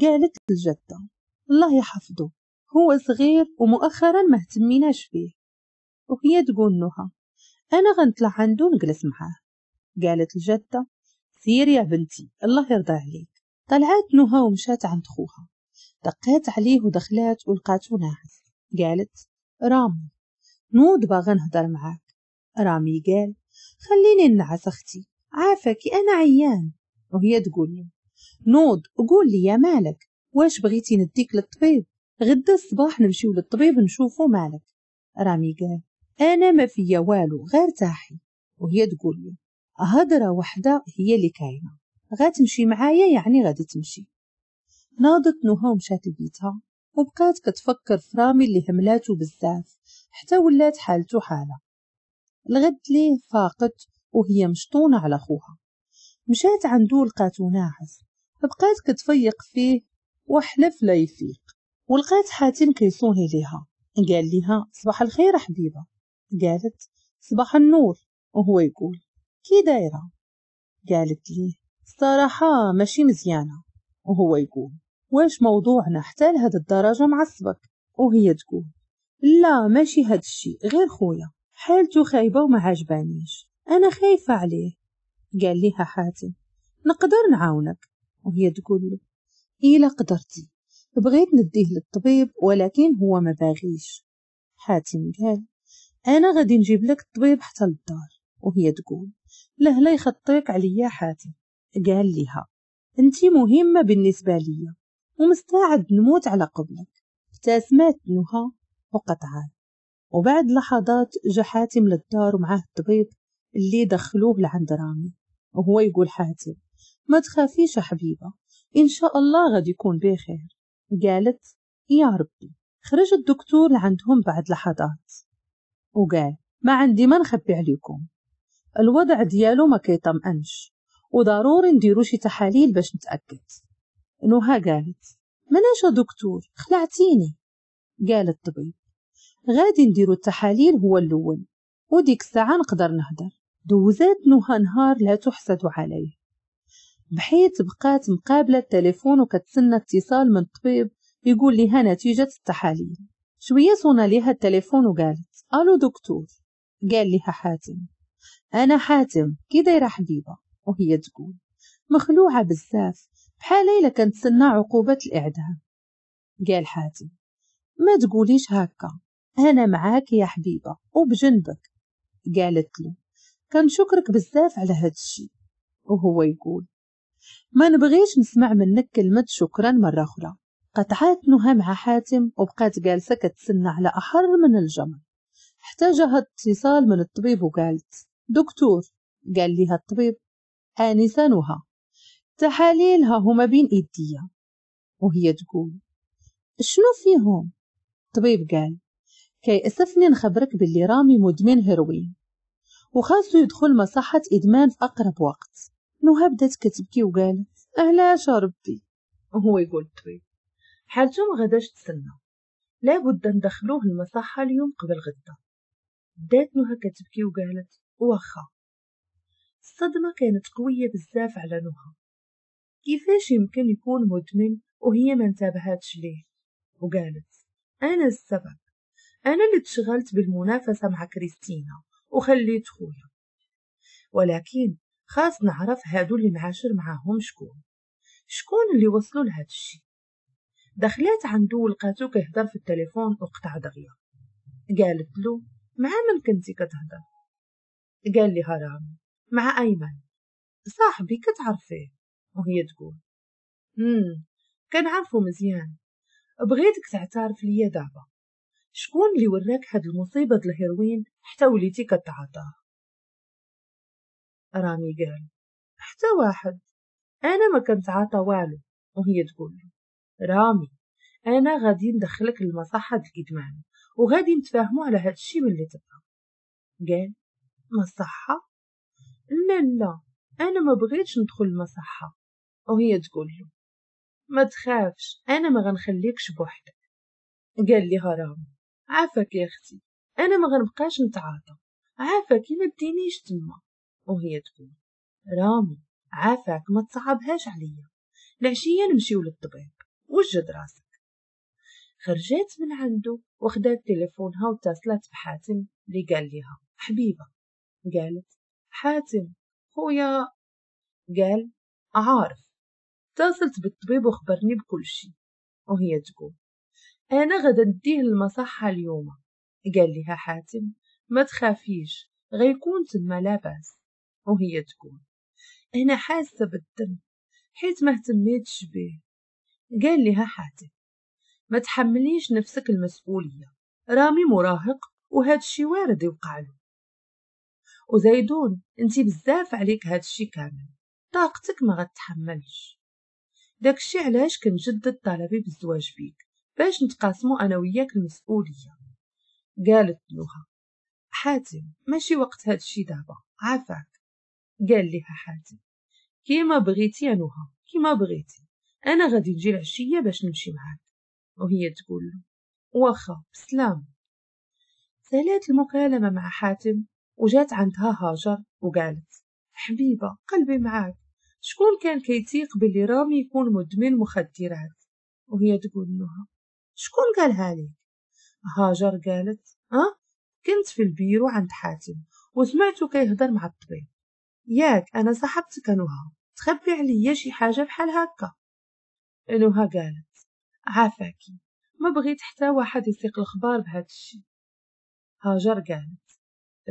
قالت الجدة الله يحفظه هو صغير ومؤخرا ما اهتميناش فيه وهي تقول نهى أنا غنطلع عنده نجلس معاه قالت الجدة سير يا بنتي الله يرضى عليك طلعت نهى ومشات عند خوها دقات عليه ودخلات ولقاتو ناعس قالت رامي نوض باغا نهضر معاك رامي قال خليني نعس اختي عافاكي انا عيان وهي تقول له نوض قول لي يا مالك واش بغيتي نديك للطبيب غدا الصباح نمشيو للطبيب نشوفو مالك رامي قال انا ما فيا والو غير تاحي وهي تقول لي هضره وحده هي اللي كاينه غتمشي معايا يعني غادي تمشي ناضت نهى ومشات لبيتها وبقات كتفكر في رامي اللي هملاتو بزاف حتى ولات حالته حاله الغد ليه فاقت وهي مشطونه على خوها مشات عندو لقاتو ناعس بقيت كتفيق فيه وحلف لا يفيق ولقيت حاتم كيصوني ليها قال ليها صباح الخير حبيبة قالت صباح النور وهو يقول كي دايرة قالت ليه الصراحة ماشي مزيانة وهو يقول واش موضوعنا حتى لهاد الدرجة معصبك وهي تقول لا ماشي هاد الشي غير خويا حالته خايبة وما عجبانيش أنا خايفة عليه قال ليها حاتم نقدر نعاونك وهي تقول له إلى إيه قدرتي بغيت نديه للطبيب ولكن هو ما باغيش حاتم قال أنا غادي نجيب لك الطبيب حتى للدار وهي تقول لهلا يخطيك عليا حاتم قال لها أنت مهمة بالنسبة لي ومستعد نموت على قبلك ابتسمت نهى وقطعت وبعد لحظات جا حاتم للدار ومعاه الطبيب اللي دخلوه لعند رامي وهو يقول حاتم ما تخافيش يا حبيبة إن شاء الله غادي يكون بخير قالت يا ربي خرج الدكتور لعندهم بعد لحظات وقال ما عندي ما نخبي عليكم الوضع ديالو ما كيطمئنش وضروري نديرو شي تحاليل باش نتأكد نوها قالت مناش يا دكتور خلعتيني قال الطبيب غادي نديرو التحاليل هو الأول وديك الساعة نقدر نهدر دوزات نوها نهار لا تحسد عليه بحيث بقات مقابلة التليفون وكتسنى اتصال من الطبيب يقول لها نتيجة التحاليل شوية صونا لها التليفون وقالت ألو دكتور قال لها حاتم أنا حاتم كي دايرة حبيبة وهي تقول مخلوعة بزاف بحال كانت سنة عقوبة الإعدام قال حاتم ما تقوليش هكا أنا معاك يا حبيبة وبجنبك قالت له كنشكرك بزاف على هاد الشي وهو يقول ما نبغيش نسمع منك كلمة شكرا مرة أخرى قطعات نهى مع حاتم وبقات جالسة كتسنى على أحر من الجمر احتاجها اتصال من الطبيب وقالت دكتور قال لها الطبيب آنسة نهى تحاليلها هما بين إيديا وهي تقول شنو فيهم الطبيب قال كيأسفني نخبرك باللي رامي مدمن هيروين وخاصو يدخل مصحة إدمان في أقرب وقت نوها بدات كتبكي وقالت علاش ربي وهو يقول طبيب حاجة ما غداش تسنى لابد ندخلوه المصحة اليوم قبل غدا بدات نوها كتبكي وقالت واخا الصدمة كانت قوية بزاف على نوها كيفاش يمكن يكون مدمن وهي ما انتبهتش ليه وقالت أنا السبب أنا اللي تشغلت بالمنافسة مع كريستينا وخليت خويا ولكن خاص نعرف هادو اللي نعاشر معاهم شكون شكون اللي وصلوا لهاد الشي دخلات عندو لقاتو كيهضر في التليفون وقطع دغيا قالت له مع من كنتي كتهضر قال لي هرام مع ايمن صاحبي كتعرفيه وهي تقول امم كنعرفو مزيان بغيتك تعترف ليا دابا شكون اللي وراك هاد المصيبه د الهيروين حتى وليتي كتعاطاه رامي قال حتى واحد أنا ما كنتعاطى والو وهي تقول له رامي أنا غادي ندخلك المصحة الإدمان وغادي نتفاهمو على هاد الشي ملي تبقى قال مصحة لا لا أنا ما بغيتش ندخل المصحة وهي تقول له ما تخافش أنا ما غنخليكش بوحدك قال لي رامي عافاك يا أختي أنا ما غنبقاش نتعاطى عافاك ما تدينيش تما وهي تقول رامي عافاك ما تصعبهاش عليا العشية نمشيو للطبيب وجد راسك خرجت من عنده وخدات تليفونها واتصلت بحاتم اللي قال لها حبيبة قالت حاتم خويا قال عارف اتصلت بالطبيب وخبرني بكل شي وهي تقول أنا غدا نديه المصحة اليوم قال لها حاتم ما تخافيش غيكون تما لاباس وهي تكون هنا حاسة بالدم حيت ما اهتميتش بيه قال لها حاتم ما تحمليش نفسك المسؤولية رامي مراهق وهذا الشي وارد يوقع له وزيدون انتي بزاف عليك هذا الشي كامل طاقتك ما غتحملش داكشي علاش كنجدد طلبي بالزواج بيك باش نتقاسمو انا وياك المسؤوليه قالت لها حاتم ماشي وقت هادشي دابا عافاك قال لها حاتم كيما بغيتي يا نهى كيما بغيتي انا غادي نجي العشيه باش نمشي معاك وهي تقول له واخا بسلام سالات المكالمه مع حاتم وجات عندها هاجر وقالت حبيبه قلبي معاك شكون كان كيتيق باللي رامي يكون مدمن مخدرات وهي تقول لها شكون قالها لك هاجر قالت أه؟ كنت في البيرو عند حاتم وسمعته كيهضر مع الطبيب ياك أنا صاحبتك نوها تخبي عليا شي حاجة بحال هكا نوها قالت عافاكي ما بغيت حتى واحد يسيق الخبار بهذا الشي هاجر قالت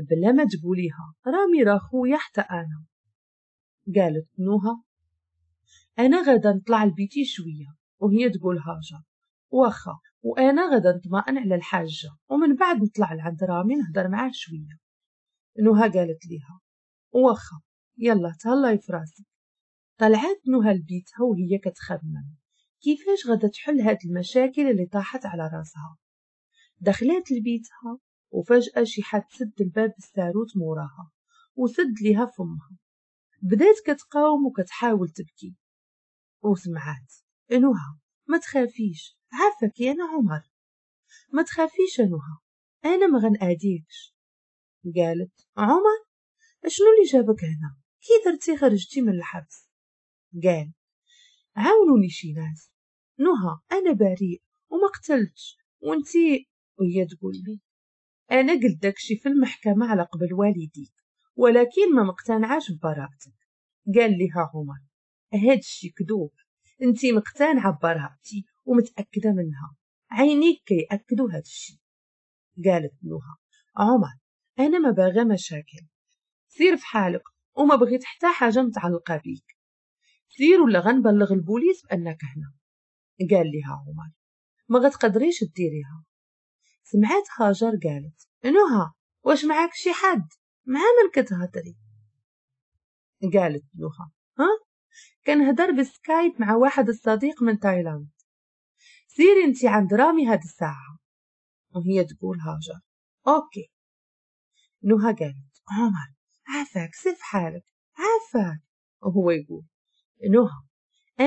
بلا ما تقوليها رامي راه خويا حتى انا قالت نوها انا غادا نطلع لبيتي شويه وهي تقول هاجر واخا وانا غادا نطمئن على الحاجه ومن بعد نطلع لعند رامي نهضر معاه شويه نوها قالت ليها وخا يلا تهلاي فراسك طلعت نهى لبيتها وهي كتخمم كيفاش غدا تحل هاد المشاكل اللي طاحت على راسها دخلت لبيتها وفجأة شي حد سد الباب بالساروت موراها وسد ليها فمها بدات كتقاوم وكتحاول تبكي وسمعات نهى ما تخافيش عافاك يا انا عمر ما تخافيش نهى انا ما قالت عمر اشنو اللي جابك هنا كي درتي خرجتي من الحبس قال عاونوني شي ناس نهى انا بريء وما قتلتش وانتي وهي تقول لي انا قلت داكشي في المحكمه على قبل والديك ولكن ما مقتنعاش ببراءتك قال لي ها عمر هادشي كذوب انتي مقتنعه ببراءتي ومتاكده منها عينيك كيأكدوا هادشي قالت نهى عمر انا ما باغا مشاكل سير في حالك وما بغيت حتى حاجة متعلقة بيك سير ولا غنبلغ البوليس بأنك هنا قال لها عمر ما غتقدريش ديريها سمعت هاجر قالت نهى واش معاك شي حد مع من كتهضري قالت نهى ها كنهضر بالسكايب مع واحد الصديق من تايلاند سيري انتي عند رامي هاد الساعة وهي تقول هاجر اوكي نهى قالت عمر عافاك سيف حالك عافاك وهو oh يقول نهى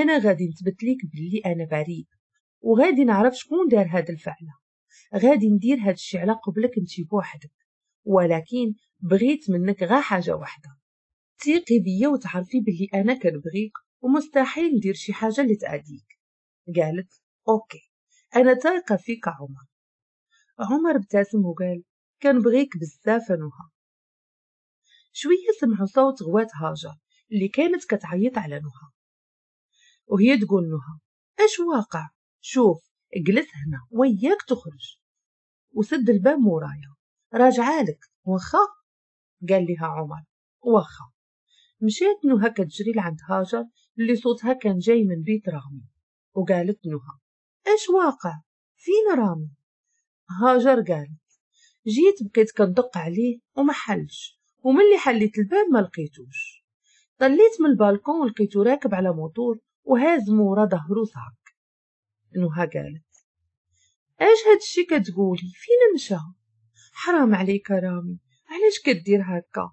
انا غادي نثبت ليك بلي انا بريء وغادي نعرف شكون دار هاد الفعله غادي ندير هاد الشي على قبلك انت بوحدك ولكن بغيت منك غا حاجه واحده تيقي بيا وتعرفي بلي انا كنبغيك ومستحيل ندير شي حاجه اللي تأديك قالت اوكي انا تايقه فيك عمر عمر ابتسم وقال كنبغيك بزاف نهى شوية سمعوا صوت غوات هاجر اللي كانت كتعيط على نهى وهي تقول نهى اش واقع شوف اجلس هنا وياك تخرج وسد الباب مورايا راجعالك واخا قال لها عمر واخا مشيت نهى كتجري لعند هاجر اللي صوتها كان جاي من بيت رامي وقالت نهى اش واقع فين رامي هاجر قالت جيت بقيت كندق عليه وما حلش ومن اللي حليت الباب ما لقيتوش طليت من البالكون لقيتو راكب على موتور وهازمو ورا ظهرو صعق نوها قالت اش هادشي كتقولي فين مشى حرام عليك رامي علاش كدير هكا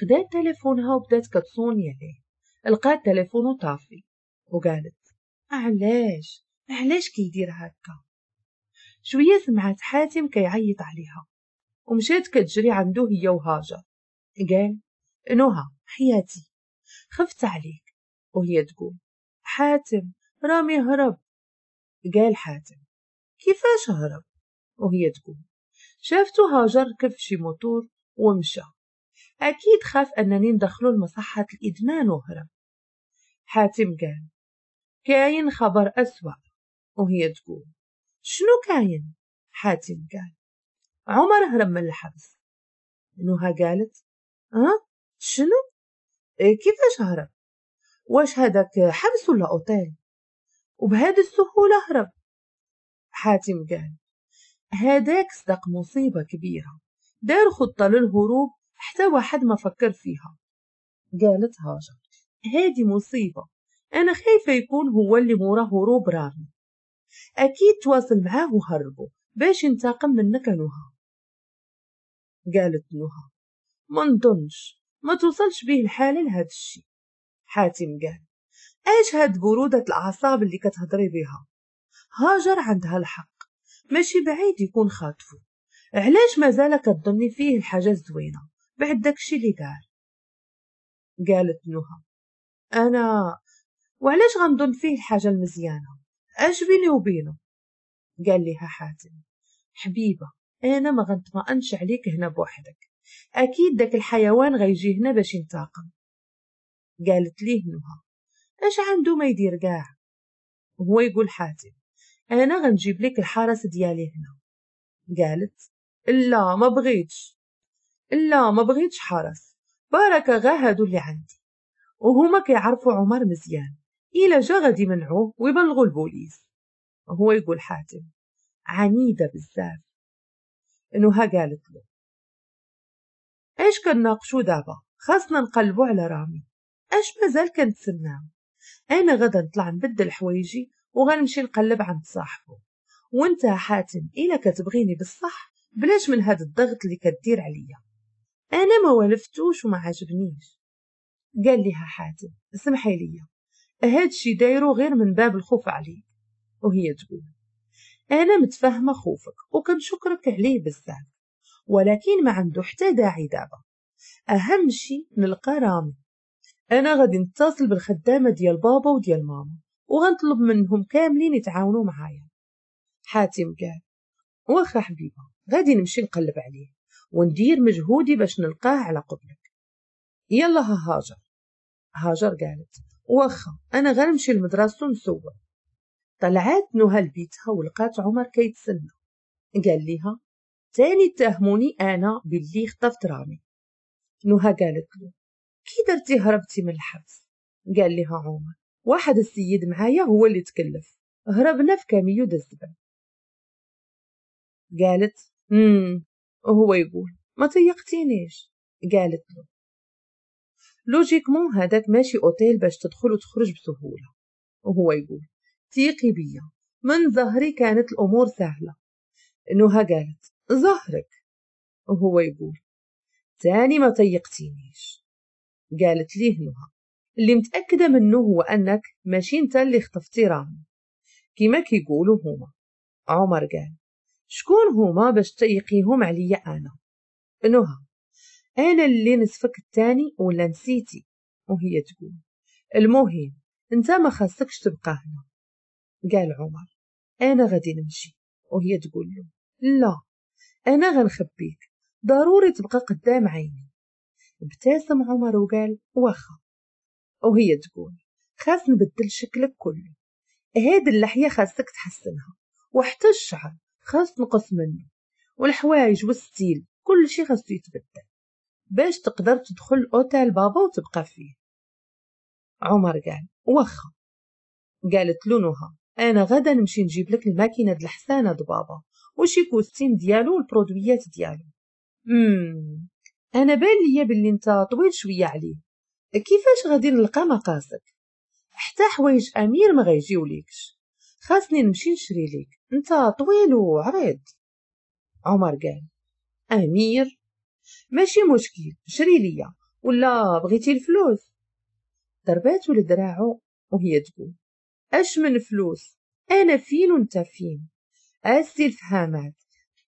خدات تليفونها وبدات كتصوني عليه لقات تليفونو طافي وقالت علاش علاش كيدير هكا شويه سمعت حاتم كيعيط عليها ومشيت كتجري عندو هي وهاجر قال نهى حياتي خفت عليك وهي تقول حاتم رامي هرب قال حاتم كيفاش هرب وهي تقول شافتو هاجر ركب شي موتور ومشى أكيد خاف أنني ندخلو لمصحة الإدمان وهرب حاتم قال كاين خبر أسوأ وهي تقول شنو كاين حاتم قال عمر هرب من الحبس نوها قالت أه شنو إيه، كيفاش هرب واش هذاك حبس ولا أوتيل وبهذه السهولة هرب حاتم قال هذاك صدق مصيبة كبيرة دار خطة للهروب حتى واحد ما فكر فيها قالت هاجر هادي مصيبة أنا خايفة يكون هو اللي موراه هروب رامي أكيد تواصل معاه وهربه باش ينتقم منك نهار قالت نهى ما نظنش ما توصلش بيه الحال لهاد الشي حاتم قال ايش هاد برودة الاعصاب اللي كتهضري بها هاجر عندها الحق ماشي بعيد يكون خاطفو علاش مازال كتظني فيه الحاجة زوينة بعد داكشي اللي دار قالت نهى انا وعلاش غنظن فيه الحاجة المزيانة اش بيني وبينه قال لها حاتم حبيبة أنا ما غنطمئنش عليك هنا بوحدك أكيد داك الحيوان غيجي هنا باش ينتقم قالت ليه نهى اش عنده ما يدير قاع هو يقول حاتم انا غنجيب لك الحرس ديالي هنا قالت لا ما بغيتش لا ما بغيتش حرس بارك غا هادو اللي عندي وهما كيعرفوا عمر مزيان الا جا غادي يمنعوه ويبلغوا البوليس هو يقول حاتم عنيده بزاف إنه ها قالت له إيش كان ناقشو دابا خاصنا نقلبو على رامي إيش مازال كنت سمنام أنا غدا نطلع نبدل حوايجي وغنمشي نقلب عند صاحبه وانت حاتم إلا كتبغيني بالصح بلاش من هاد الضغط اللي كدير عليا أنا ما ولفتوش وما عجبنيش قال لها حاتم سمحي ليا هاد دايرو غير من باب الخوف عليك وهي تقول أنا متفهمة خوفك وكنشكرك عليه بزاف ولكن ما عنده حتى داعي دابا أهم شي نلقى رامي أنا غادي نتصل بالخدامة ديال بابا وديال ماما وغنطلب منهم كاملين يتعاونوا معايا حاتم قال واخا حبيبة غادي نمشي نقلب عليه وندير مجهودي باش نلقاه على قبلك يلا ها هاجر هاجر قالت واخا انا غنمشي لمدرستو نسول طلعت نهى لبيتها ولقات عمر كيتسنى قال ليها تاني تهموني انا باللي خطفت رامي نهى قالت له كي درتي هربتي من الحبس قال ليها عمر واحد السيد معايا هو اللي تكلف هربنا في كاميو دزبل قالت امم هو يقول ما تيقتينيش قالت له لوجيكمون هذاك ماشي اوتيل باش تدخل وتخرج بسهوله وهو يقول ثقي بيا من ظهري كانت الأمور سهلة نهى قالت ظهرك وهو يقول تاني ما طيقتينيش قالت ليه نهى اللي متأكدة منه هو أنك ماشي انت اللي خطفتي رامي كيما كيقولوا هما عمر قال شكون هما باش تيقيهم عليا أنا نهى أنا اللي نصفك التاني ولا نسيتي وهي تقول المهم انت ما خاصكش تبقى هنا قال عمر أنا غادي نمشي وهي تقول له لا أنا غنخبيك ضروري تبقى قدام عيني ابتسم عمر وقال واخا وهي تقول خاص نبدل شكلك كله هاد اللحية خاصك تحسنها وحتى الشعر خاص تنقص منه والحوايج والستيل كل شي خاصو يتبدل باش تقدر تدخل اوتيل بابا وتبقى فيه عمر قال واخا قالت له انا غدا نمشي نجيب لك الماكينه د الحسانه بابا وشي كوستيم ديالو والبرودويات ديالو امم انا بان ليا بلي انت طويل شويه عليه كيفاش غادي نلقى مقاسك حتى حوايج امير ما غيجيو خاصني نمشي نشري ليك انت طويل وعريض عمر قال امير ماشي مشكل شري ليا ولا بغيتي الفلوس ضرباتو لدراعو وهي تقول اش من فلوس انا فين وانت فين اسي الفهامات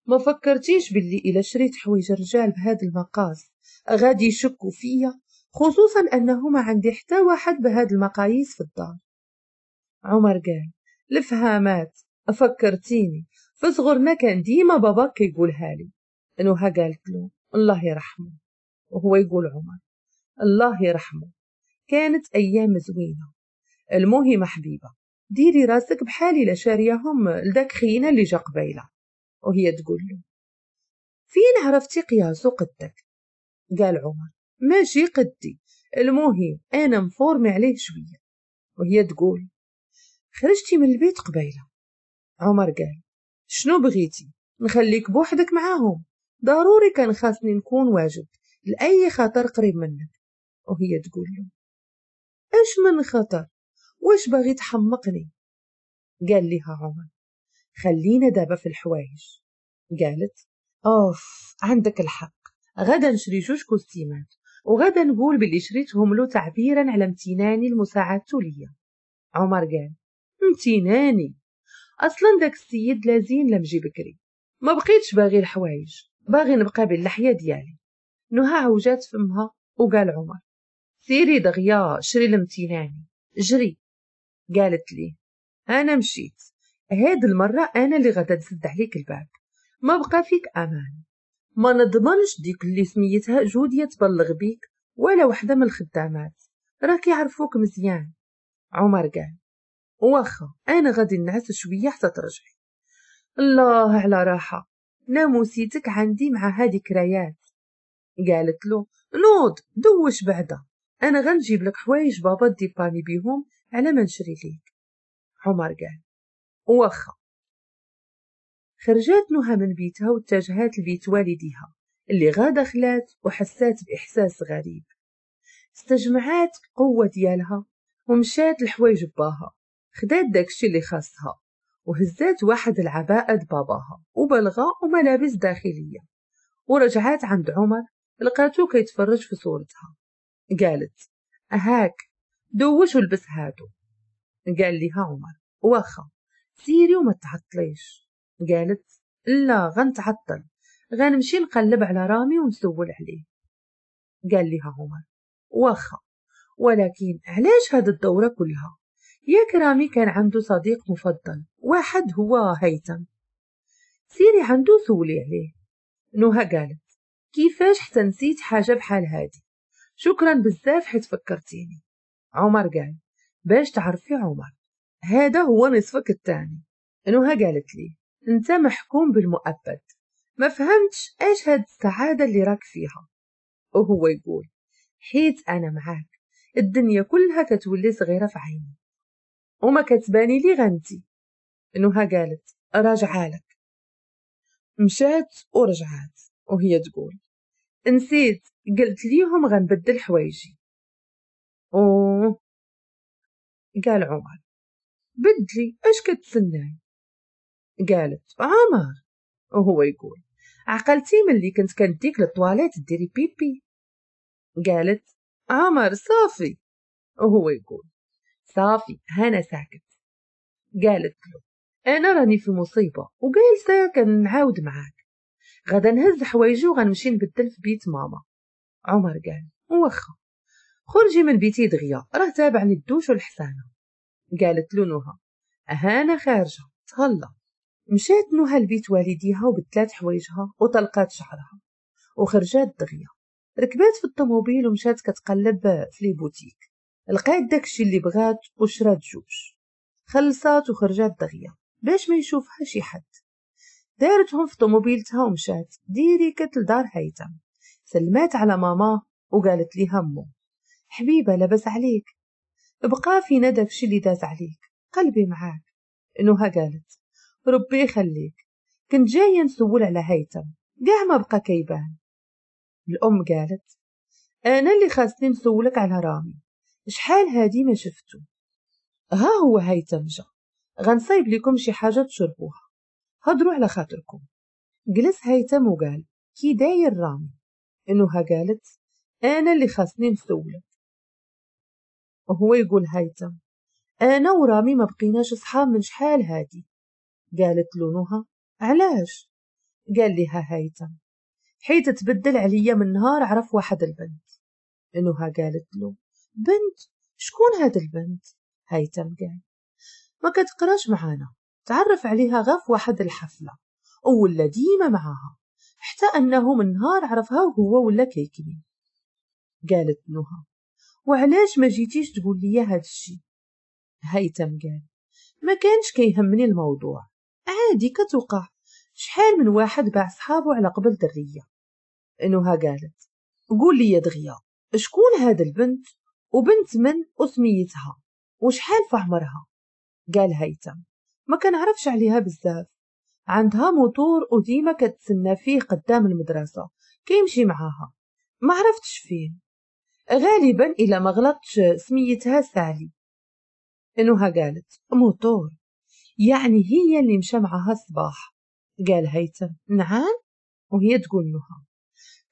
ما فكرتيش باللي إلا شريت حوايج الرجال بهذا المقاس غادي يشكوا فيا خصوصا أنه ما عندي حتى واحد بهاد المقاييس في الدار عمر قال الفهامات فكرتيني في صغرنا كان ديما بابا كيقولها لي انوها قالت له الله يرحمه وهو يقول عمر الله يرحمه كانت أيام زوينة المهم حبيبة ديري راسك بحالي لشاريهم لداك خينا اللي جا قبيلة وهي تقول له فين عرفتي قياسو قدك قال عمر ماشي قدي المهم انا مفورمي عليه شوية وهي تقول خرجتي من البيت قبيلة عمر قال شنو بغيتي نخليك بوحدك معاهم ضروري كان خاصني نكون واجب لأي خطر قريب منك وهي تقول له اش من خطر واش باغي تحمقني قال لها عمر خلينا دابا في الحوايج قالت اوف عندك الحق غدا نشري جوج كوستيمات وغدا نقول باللي شريتهم له تعبيرا على امتناني لمساعدته ليا عمر قال امتناني اصلا داك السيد لازين لمجي بكري ما بقيتش باغي الحوايج باغي نبقى باللحيه ديالي نهى عوجات فمها وقال عمر سيري دغيا شري الامتناني جري قالت لي أنا مشيت هاد المرة أنا اللي غدا نسد عليك الباب ما بقى فيك أمان ما نضمنش ديك اللي سميتها جودية تبلغ بيك ولا وحدة من الخدامات راك يعرفوك مزيان عمر قال واخا أنا غادي نعس شوية حتى ترجعي الله على راحة ناموسيتك عندي مع هادي كريات قالت له نوض دوش بعدا أنا غنجيب لك حوايج بابا ديباني بيهم على ما نشري ليك عمر قال وخا خرجات نهى من بيتها واتجهت لبيت والديها اللي غادا خلات وحسات بإحساس غريب استجمعات قوة ديالها ومشات لحوايج باها خدات داكشي اللي خاصها وهزات واحد العباءة باباها وبلغة وملابس داخلية ورجعات عند عمر لقاتو كيتفرج في صورتها قالت هاك دوش ولبس هاتو قال لي ها عمر واخا سيري وما تعطليش قالت لا غنتعطل غنمشي نقلب على رامي ونسول عليه قال لي ها عمر واخا ولكن علاش هاد الدورة كلها ياك رامي كان عنده صديق مفضل واحد هو هيثم سيري عنده سولي عليه نوها قالت كيفاش حتى نسيت حاجة بحال هادي شكرا بزاف حيت فكرتيني عمر جاي باش تعرفي عمر هذا هو نصفك التاني انوها قالت لي انت محكوم بالمؤبد ما فهمتش ايش هاد السعادة اللي راك فيها وهو يقول حيت انا معاك الدنيا كلها كتولي صغيرة في عيني وما كتباني لي غنتي نهى قالت راجعالك مشات ورجعت وهي تقول نسيت قلت ليهم غنبدل حوايجي قال عمر بدلي ايش كتسناي قالت عمر وهو يقول عقلتي ملي كنت كنديك للطواليت ديري بيبي قالت عمر صافي وهو يقول صافي هنا ساكت قالت له انا راني في مصيبه ساكن نعاود معاك غدا نهز حوايجي وغنمشي نبدل في بيت ماما عمر قال واخا خرجي من بيتي دغيا راه تابعني الدوش والحسانة قالت له نهى أهانا خارجة تهلا مشات نهى لبيت والديها وبتلات حوايجها وطلقات شعرها وخرجات دغيا ركبات في الطوموبيل ومشات كتقلب في لي بوتيك لقات داكشي اللي بغات وشرات جوج خلصات وخرجات دغيا باش ما يشوفها شي حد دارتهم في طوموبيلتها ومشات ديري كتل لدار هيثم سلمات على ماما وقالت ليها همو حبيبة لبس عليك ابقى في ندى في اللي داز عليك قلبي معاك نهى قالت ربي يخليك كنت جاية نسول على هيثم قاع ما بقى كيبان الأم قالت أنا اللي خاصني نسولك على رامي شحال هادي ما شفتو ها هو هيثم جا غنصايب لكم شي حاجة تشربوها هضروا على خاطركم جلس هيثم وقال كي داير رامي إنها قالت أنا اللي خاصني نسولك وهو يقول هيثم أنا ورامي ما بقيناش صحاب من شحال هادي قالت له نهى علاش قال لها هيثم حيت تبدل عليا من نهار عرف واحد البنت نهى قالت له بنت شكون هاد البنت هيثم قال ما كتقراش معانا تعرف عليها غف واحد الحفلة ولا ديما معاها حتى أنه من نهار عرفها وهو ولا كيكني قالت نهى وعلاش ما جيتيش تقول لي هاد الشي هيثم قال ما كانش كيهمني الموضوع عادي كتوقع شحال من واحد باع صحابو على قبل دريه نهى قالت قول لي دغيا شكون هاد البنت وبنت من اسميتها وشحال في عمرها قال هيثم ما كنعرفش عليها بزاف عندها موتور وديما كتسنى فيه قدام المدرسة كيمشي معاها ما عرفتش فين غالبا إلى ما غلطتش سميتها سالي إنها قالت موتور يعني هي اللي مشى معها الصباح قال هيثم نعم وهي تقول نها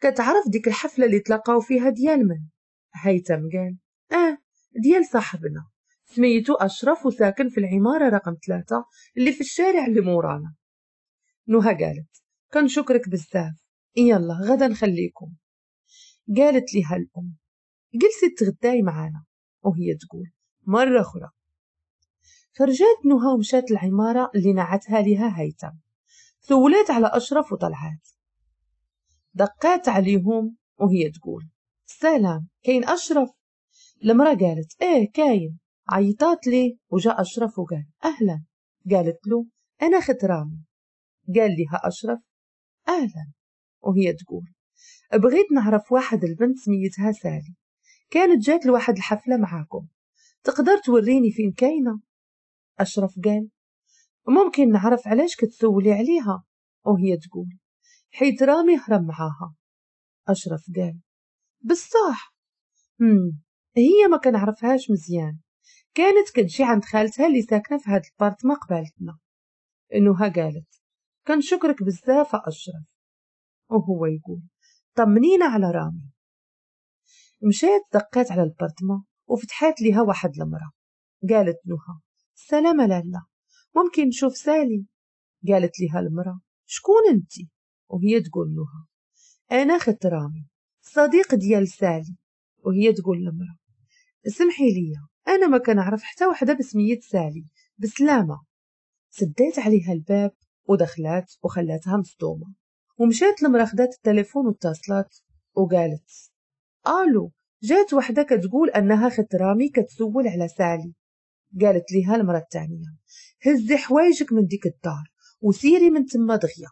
كتعرف ديك الحفلة اللي تلاقاو فيها ديال من هيثم قال اه ديال صاحبنا سميتو أشرف وساكن في العمارة رقم ثلاثة اللي في الشارع اللي مورانا نهى قالت كنشكرك بزاف يلا غدا نخليكم قالت لها الأم جلست تغداي معانا وهي تقول مرة أخرى فرجعت نهى ومشات العمارة اللي نعتها لها هيثم ثولات على أشرف وطلعات دقات عليهم وهي تقول سلام كاين أشرف المرأة قالت ايه كاين عيطات لي وجاء أشرف وقال أهلا قالت له أنا خترامي قال لها أشرف أهلا وهي تقول بغيت نعرف واحد البنت سميتها سالي كانت جات لواحد الحفلة معاكم تقدر توريني فين كاينة أشرف قال ممكن نعرف علاش كتسولي عليها وهي تقول حيت رامي هرب معاها أشرف قال بصح مم. هي ما كنعرفهاش مزيان كانت كتجي عند خالتها اللي ساكنه في هاد البارت ما قبالتنا نهى قالت كنشكرك بزاف اشرف وهو يقول طمنينا على رامي مشيت دقيت على البرتما وفتحت ليها واحد المرأة قالت لها السلام لالا ممكن نشوف سالي قالت لها المرة شكون انت وهي تقول لها انا خطرامي صديق ديال سالي وهي تقول للمرأة اسمحي لي انا ما عرف حتى وحده باسمية سالي بسلامه سديت عليها الباب ودخلت وخلاتها مصدومه ومشيت لمرة خدات التليفون واتصلت وقالت قالوا جات وحدة كتقول أنها خترامي كتسول على سالي قالت ليها المرة التانية هزي حوايجك من ديك الدار وسيري من تما دغيا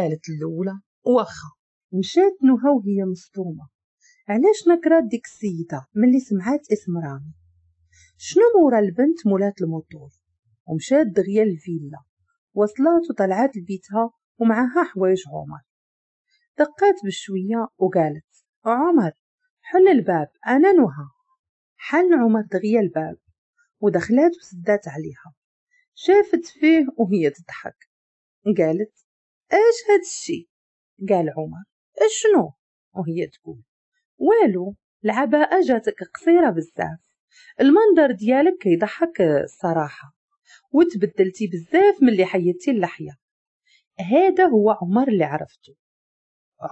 قالت الأولى واخا مشات نهى وهي مصدومة علاش نكرات ديك السيدة ملي سمعات اسم رامي شنو مورا البنت مولات الموتور ومشات دغيا الفيلا وصلات وطلعات لبيتها ومعها حوايج عمر دقات بشوية وقالت عمر حل الباب أنا نهى حل عمر دغيا الباب ودخلات وسدات عليها شافت فيه وهي تضحك قالت اش هاد الشي قال عمر اشنو وهي تقول والو العباءة جاتك قصيرة بزاف المنظر ديالك كيضحك الصراحة وتبدلتي بزاف من اللي حيدتي اللحية هذا هو عمر اللي عرفته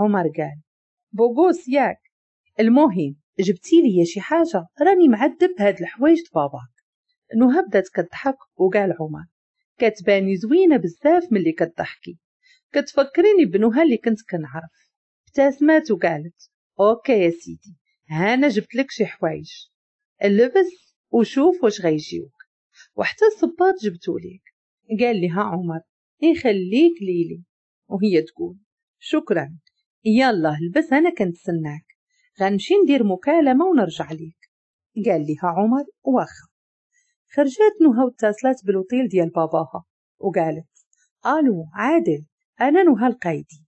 عمر قال بوغوس ياك المهم جبتي لي شي حاجة راني معذب بهاد الحوايج باباك نهى بدات كضحك وقال عمر كتباني زوينة بزاف ملي كتضحكي كتفكريني بنوها اللي كنت كنعرف ابتسمات وقالت اوكي يا سيدي هانا جبت لك شي حوايج اللبس وشوف واش غيجيوك وحتى الصباط جبتو ليك قال لها عمر يخليك ليلي وهي تقول شكرا يلا البس أنا كنتسناك غنمشي ندير مكالمة ونرجع ليك قال ليها عمر واخا خرجت نهى واتصلت بالوطيل ديال باباها وقالت الو عادل انا نهى القايدي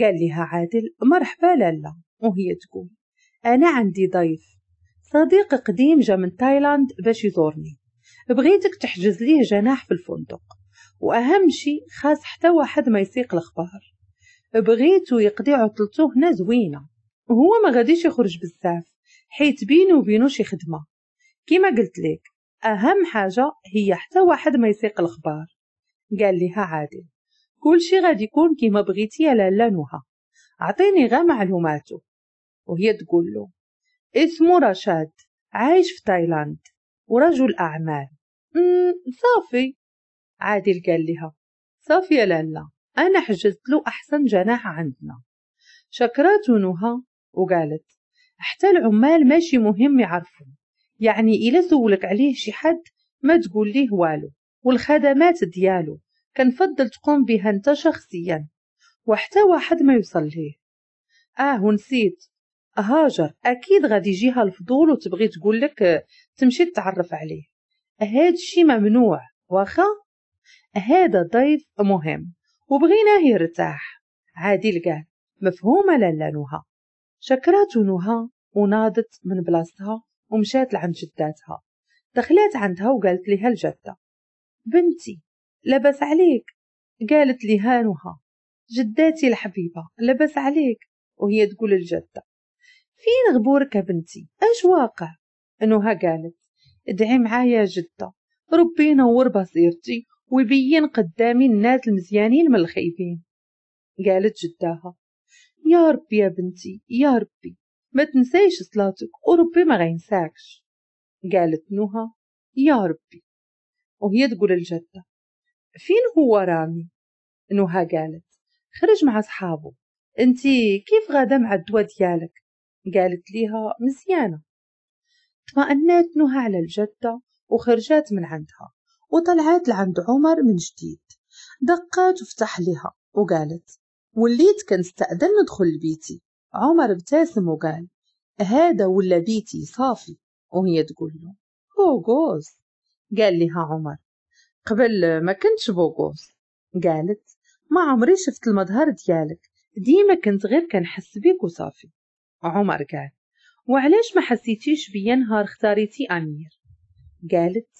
قال لها عادل مرحبا لالا وهي تقول انا عندي ضيف صديق قديم جا من تايلاند باش يزورني بغيتك تحجز ليه جناح في الفندق واهم شي خاص حتى واحد ما يسيق الاخبار بغيتو يقضي عطلتو هنا زوينه وهو ما غاديش يخرج بزاف حيت بينو وبينو شي خدمه كيما قلت لك اهم حاجه هي حتى واحد ما يسيق الخبار قال ليها عادل كلشي غادي يكون كيما بغيتي يا لالا نهى عطيني غا معلوماتو وهي تقول له اسمه رشاد عايش في تايلاند ورجل اعمال أمم، صافي عادل قال لها صافي يا لالا أنا حجزت له أحسن جناح عندنا شكرته نهى وقالت حتى العمال ماشي مهم يعرفوا يعني إلا سولك عليه شي حد ما تقول ليه والو والخدمات ديالو كنفضل تقوم بها انت شخصيا وحتى واحد ما يوصل ليه اه ونسيت هاجر اكيد غادي يجيها الفضول وتبغي تقول لك تمشي تتعرف عليه هاد الشي ممنوع واخا هذا ضيف مهم وبغيناه يرتاح عادي لقاه مفهومة لالا نوها شكرات نوها وناضت من بلاصتها ومشات لعند جداتها دخلت عندها وقالت لها الجدة بنتي لبس عليك قالت لها نوها جداتي الحبيبة لبس عليك وهي تقول الجدة فين غبورك بنتي اش واقع نوها قالت ادعي معايا جدة ربي ينور بصيرتي ويبين قدامي الناس المزيانين من الخايبين قالت جداها يا ربي يا بنتي يا ربي ما تنسيش صلاتك وربي ما غينساكش قالت نهى يا ربي وهي تقول الجدة فين هو رامي نهى قالت خرج مع صحابه انتي كيف غادا مع الدوا ديالك قالت ليها مزيانة طمأنات نهى على الجدة وخرجات من عندها وطلعت لعند عمر من جديد دقات وفتح لها وقالت وليت كنستأذن ندخل لبيتي عمر ابتسم وقال هذا ولا بيتي صافي وهي تقول له بوغوز قال لها عمر قبل ما كنتش بوغوز قالت ما عمري شفت المظهر ديالك ديما كنت غير كنحس بيك وصافي عمر قال وعلاش ما حسيتيش بيا نهار اختاريتي امير قالت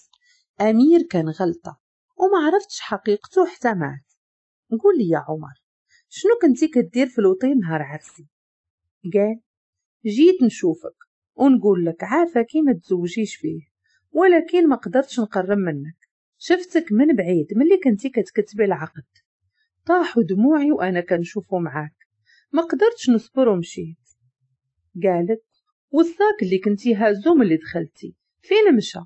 أمير كان غلطة وما عرفتش حقيقته حتى مات قول لي يا عمر شنو كنتي كدير في الوطين نهار عرسي قال جيت نشوفك ونقول لك عافاكي ما تزوجيش فيه ولكن ما قدرتش نقرب منك شفتك من بعيد ملي كنتي كتكتبي العقد طاحوا دموعي وانا كنشوفو معاك ما قدرتش نصبر ومشيت قالت والساك اللي كنتي هازو ملي دخلتي فين مشى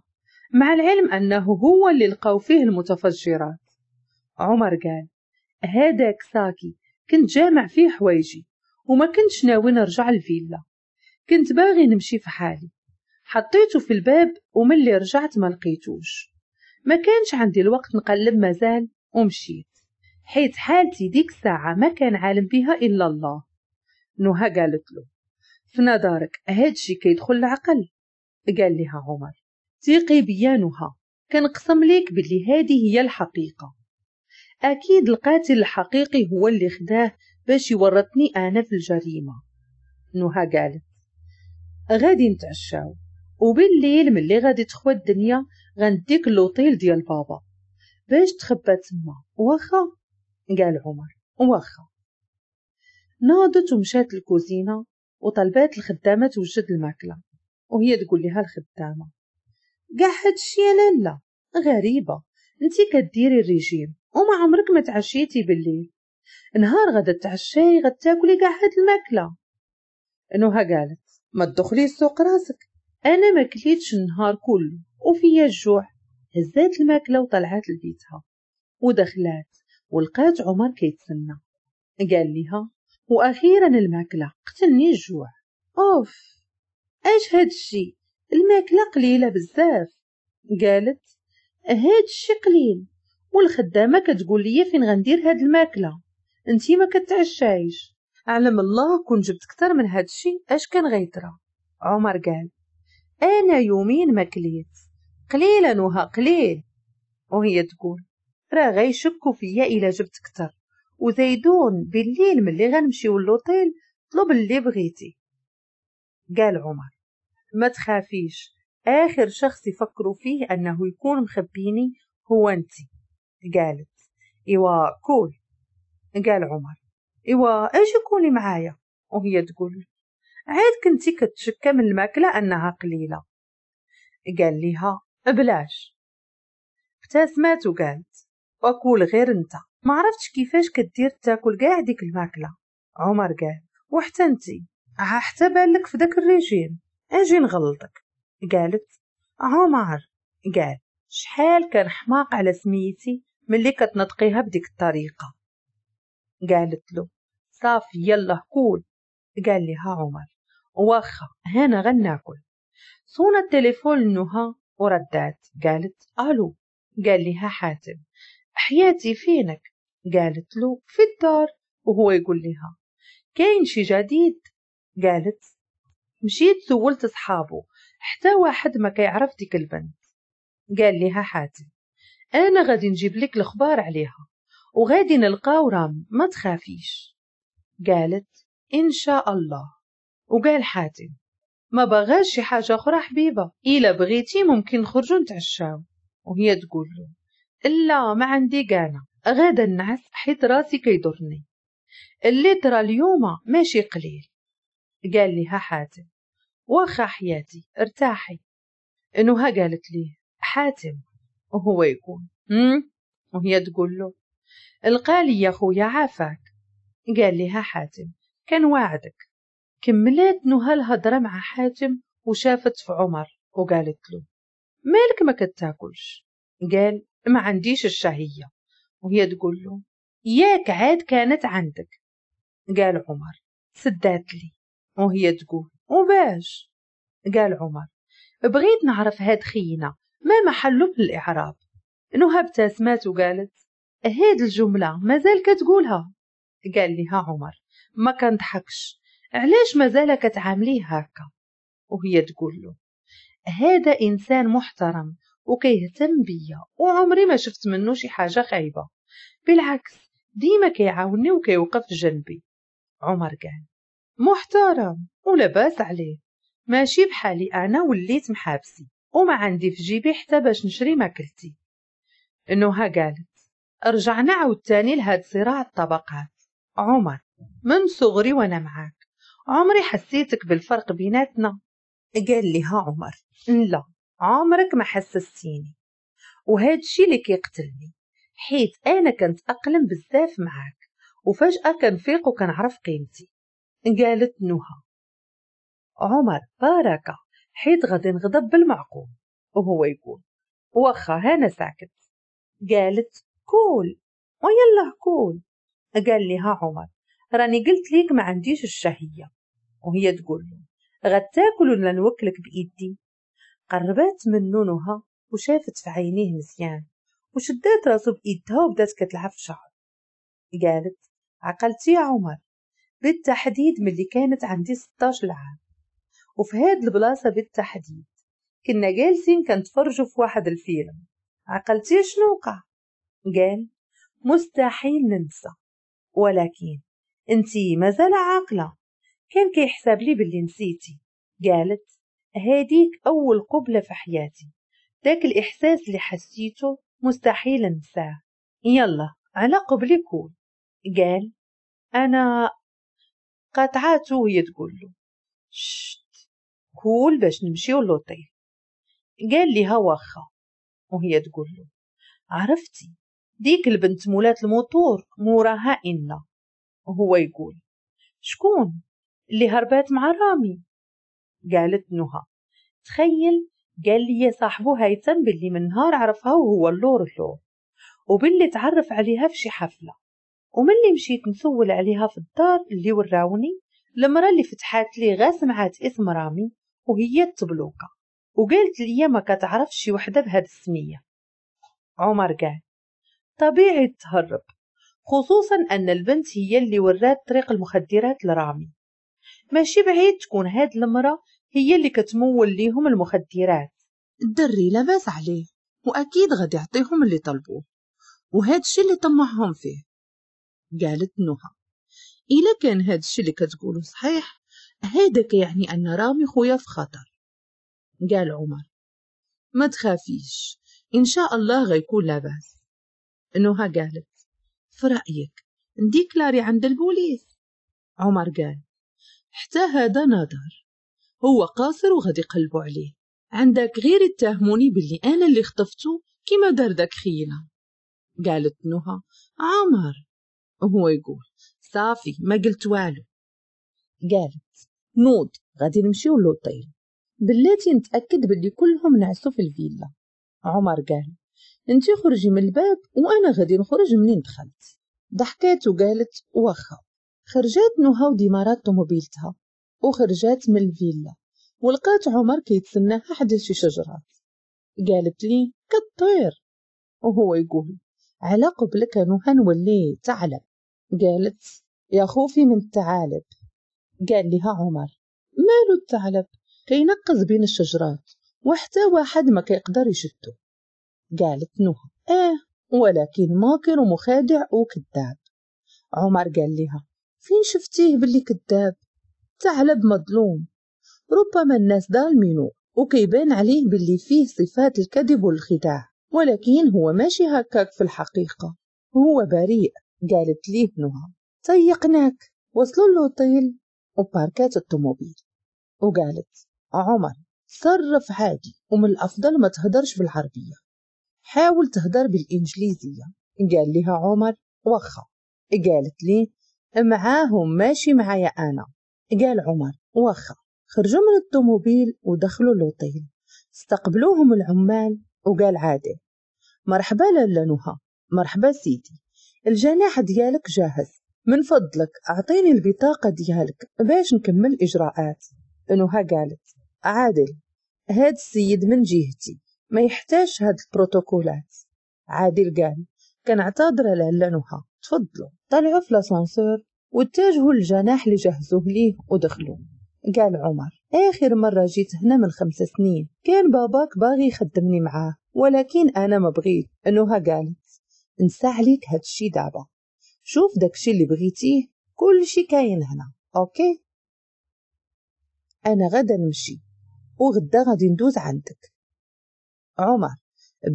مع العلم أنه هو اللي لقاو فيه المتفجرات عمر قال هذاك ساكي كنت جامع فيه حوايجي وما كنتش ناوي نرجع الفيلا كنت باغي نمشي في حالي حطيته في الباب وملي رجعت ما لقيتوش ما كانش عندي الوقت نقلب مازال ومشيت حيت حالتي ديك الساعة ما كان عالم بها إلا الله نهى قالت له في نظرك هادشي كيدخل العقل قال لها عمر تيقي بيانها كنقسم ليك بلي هذه هي الحقيقة أكيد القاتل الحقيقي هو اللي خداه باش يورطني أنا في الجريمة نهى قالت غادي نتعشاو وبالليل ملي غادي تخوى الدنيا غنديك لوطيل ديال بابا باش تخبى تما واخا قال عمر واخا ناضت ومشات الكوزينة وطلبات الخدامه توجد الماكله وهي تقول لها الخدامه كاع هادشي انا لا غريبه انتي كديري الريجيم وما عمرك ما تعشيتي بالليل نهار غدا تعشاي غتاكلي كاع هاد الماكله نوها قالت ما تدخلي سوق راسك انا ما كليتش النهار كله وفيا الجوع هزات الماكله وطلعت لبيتها ودخلات ولقات عمر كيتسنى قال ليها واخيرا الماكله قتلني الجوع اوف اش هاد الشي الماكلة قليلة بزاف قالت هاد الشي قليل والخدامة كتقول لي فين غندير هاد الماكلة انتي ما كتعشايش علم الله كون جبت كتر من هاد الشي اش كان غيطرا عمر قال انا يومين ما كليت قليلا وها قليل وهي تقول راه غيشكو فيا الا جبت كتر وزيدون بالليل ملي غنمشيو للوطيل طلب اللي بغيتي قال عمر ما تخافيش آخر شخص يفكروا فيه أنه يكون مخبيني هو أنت قالت إيوا كول قال عمر إيوا إيش كولي معايا وهي تقول عاد كنتي كتشكى من الماكلة أنها قليلة قال ليها بلاش ابتسمات وقالت وأكول غير أنت ما عرفتش كيفاش كدير تاكل كاع ديك الماكلة عمر قال وحتى أنتي حتى بالك في داك الريجيم اجي نغلطك قالت عمر قال شحال كان حماق على سميتي ملي كتنطقيها بديك الطريقة قالت له صافي يلا كول قال لها عمر واخا هنا غناكل صون التليفون لنهى وردات قالت الو قال لها حاتم حياتي فينك قالت له في الدار وهو يقول لها كاين شي جديد قالت مشيت سولت صحابه حتى واحد ما كيعرف ديك البنت قال ليها حاتم أنا غادي نجيب لك الأخبار عليها وغادي نلقاو رام ما تخافيش قالت إن شاء الله وقال حاتم ما بغاش شي حاجة أخرى حبيبة إلا بغيتي ممكن نخرجو نتعشاو وهي تقول له لا ما عندي قانا غادا نعس حيت راسي كيضرني اللي ترى اليوم ماشي قليل قال لي ها حاتم واخا حياتي ارتاحي انو ها قالت لي حاتم وهو يقول هم وهي تقول له القالي يا خويا عافاك قال لي ها حاتم كان واعدك كملت نو هالهضرة مع حاتم وشافت في عمر وقالت له مالك ما كتاكلش قال ما عنديش الشهية وهي تقول له ياك عاد كانت عندك قال عمر سدات لي وهي تقول وباش قال عمر بغيت نعرف هاد خينا ما محلو في الإعراب نهى ابتسمات وقالت هاد الجملة مازال كتقولها قال لها عمر ما كنضحكش علاش مازال كتعامليه هكا وهي تقول له هذا إنسان محترم وكيهتم بيا وعمري ما شفت منه شي حاجة خايبة بالعكس ديما كيعاوني وكيوقف جنبي عمر قال محترم ولباس عليه ماشي بحالي أنا وليت محابسي وما عندي في جيبي حتى باش نشري ماكلتي انوها قالت رجعنا عاوتاني لهاد صراع الطبقات عمر من صغري وانا معاك عمري حسيتك بالفرق بيناتنا قال لها عمر لا عمرك ما حسستيني وهاد الشي اللي كيقتلني حيت انا كنت اقلم بزاف معاك وفجأة كنفيق وكنعرف قيمتي قالت نهى عمر باركة حيت غادي نغضب بالمعقول وهو يقول واخا هانا ساكت قالت كول ويلا كول قال لها عمر راني قلت ليك ما عنديش الشهية وهي تقول له غتاكل ولا نوكلك بإيدي قربات من نهى وشافت في عينيه نسيان وشدات راسو بإيدها وبدات كتلعب في شعر قالت عقلتي يا عمر بالتحديد من اللي كانت عندي 16 عام وفي هاد البلاصة بالتحديد كنا جالسين كنتفرجوا في واحد الفيلم عقلتي شنو وقع قال مستحيل ننسى ولكن انتي مازال عاقلة كان كيحسب لي باللي نسيتي قالت هاديك أول قبلة في حياتي داك الإحساس اللي حسيته مستحيل انساه يلا على قبل قال أنا قاطعاتو وهي تقول له شت كول باش نمشيو لوطي قال لي واخا وهي تقول له عرفتي ديك البنت مولات الموتور موراها إنا وهو يقول شكون اللي هربات مع رامي قالت نهى تخيل قال لي صاحبو هيثم باللي من نهار عرفها وهو اللور اللور وباللي تعرف عليها في شي حفله وملي مشيت نسول عليها في الدار اللي وراوني المرا اللي فتحات لي غا سمعات اسم رامي وهي التبلوكه وقالت لي ما كتعرفش شي وحده بهاد السميه عمر قال طبيعي تهرب خصوصا ان البنت هي اللي ورات طريق المخدرات لرامي ماشي بعيد تكون هاد المرا هي اللي كتمول ليهم المخدرات الدري لاباس عليه واكيد غادي يعطيهم اللي طلبوه وهاد الشي اللي طمعهم فيه قالت نهى إلا كان هاد الشي اللي كتقوله صحيح هذا كيعني أن رامي خويا في خطر قال عمر ما تخافيش إن شاء الله غيكون لاباس نهى قالت في رأيك نديكلاري عند البوليس عمر قال حتى هذا نظر هو قاصر وغادي يقلبوا عليه عندك غير اتهموني باللي انا اللي خطفتو كيما دار داك خينا قالت نهى عمر وهو يقول صافي ما قلت والو قالت نوض غادي نمشيو للوطيل بلاتي نتاكد باللي كلهم نعسوا في الفيلا عمر قال انت خرجي من الباب وانا غادي نخرج منين دخلت ضحكات وقالت واخا خرجات نهى وديمارات طوموبيلتها وخرجات من الفيلا ولقات عمر كيتسناها حدا شي شجرات قالت لي كطير وهو يقول على قبلك نهى نولي تعلم قالت يا خوفي من الثعالب قال لها عمر ماله الثعلب كينقز بين الشجرات وحتى واحد ما كيقدر يشدو قالت نهى اه ولكن ماكر ومخادع وكذاب عمر قال لها فين شفتيه باللي كذاب ثعلب مظلوم ربما الناس ظالمينو وكيبان عليه باللي فيه صفات الكذب والخداع ولكن هو ماشي هكاك في الحقيقة هو بريء قالت ليه نهى طيقناك وصلوا له طيل وباركات الطوموبيل وقالت عمر صرف عادي ومن الأفضل ما تهدرش بالعربية حاول تهدر بالإنجليزية قال لها عمر وخا قالت لي معاهم ماشي معايا أنا قال عمر وخا خرجوا من الطوموبيل ودخلوا لوطيل استقبلوهم العمال وقال عادي مرحبا لالا نهى مرحبا سيدي الجناح ديالك جاهز من فضلك أعطيني البطاقة ديالك باش نكمل إجراءات نهى قالت عادل هاد السيد من جهتي ما يحتاج هاد البروتوكولات عادل قال كنعتذر على لنهى تفضلوا طلعوا في لاسانسور واتجهوا للجناح اللي جهزوه ليه ودخلوا قال عمر آخر مرة جيت هنا من خمس سنين كان باباك باغي يخدمني معاه ولكن أنا ما بغيت انوها قالت انسى عليك هادشي دابا شوف داكشي اللي بغيتيه كلشي كاين هنا اوكي انا غدا نمشي وغدا غادي ندوز عندك عمر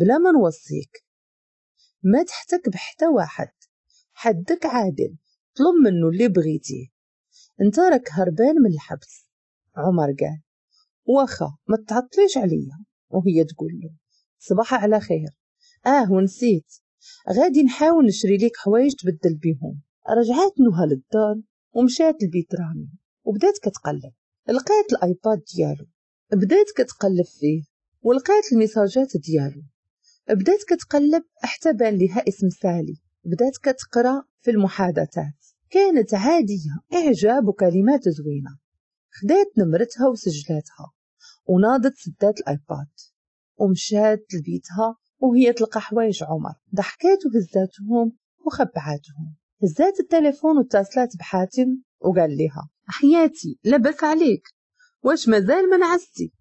بلا ما نوصيك ما تحتك بحتى واحد حدك عادل طلب منه اللي بغيتيه انت راك هربان من الحبس عمر قال واخا ما تعطليش عليا وهي تقول له صباح على خير اه ونسيت غادي نحاول نشري ليك حوايج تبدل بيهم رجعات نهى للدار ومشات لبيت رامي وبدات كتقلب لقات الايباد ديالو بدات كتقلب فيه ولقيت الميساجات ديالو بدات كتقلب حتى بان ليها اسم سالي بدات كتقرا في المحادثات كانت عادية إعجاب وكلمات زوينة خدات نمرتها وسجلاتها وناضت سدات الآيباد ومشات لبيتها وهي تلقى حوايج عمر ضحكات وهزاتهم وخبعاتهم هزات التليفون واتصلات بحاتم وقال لها حياتي لبس عليك واش مازال ما نعستي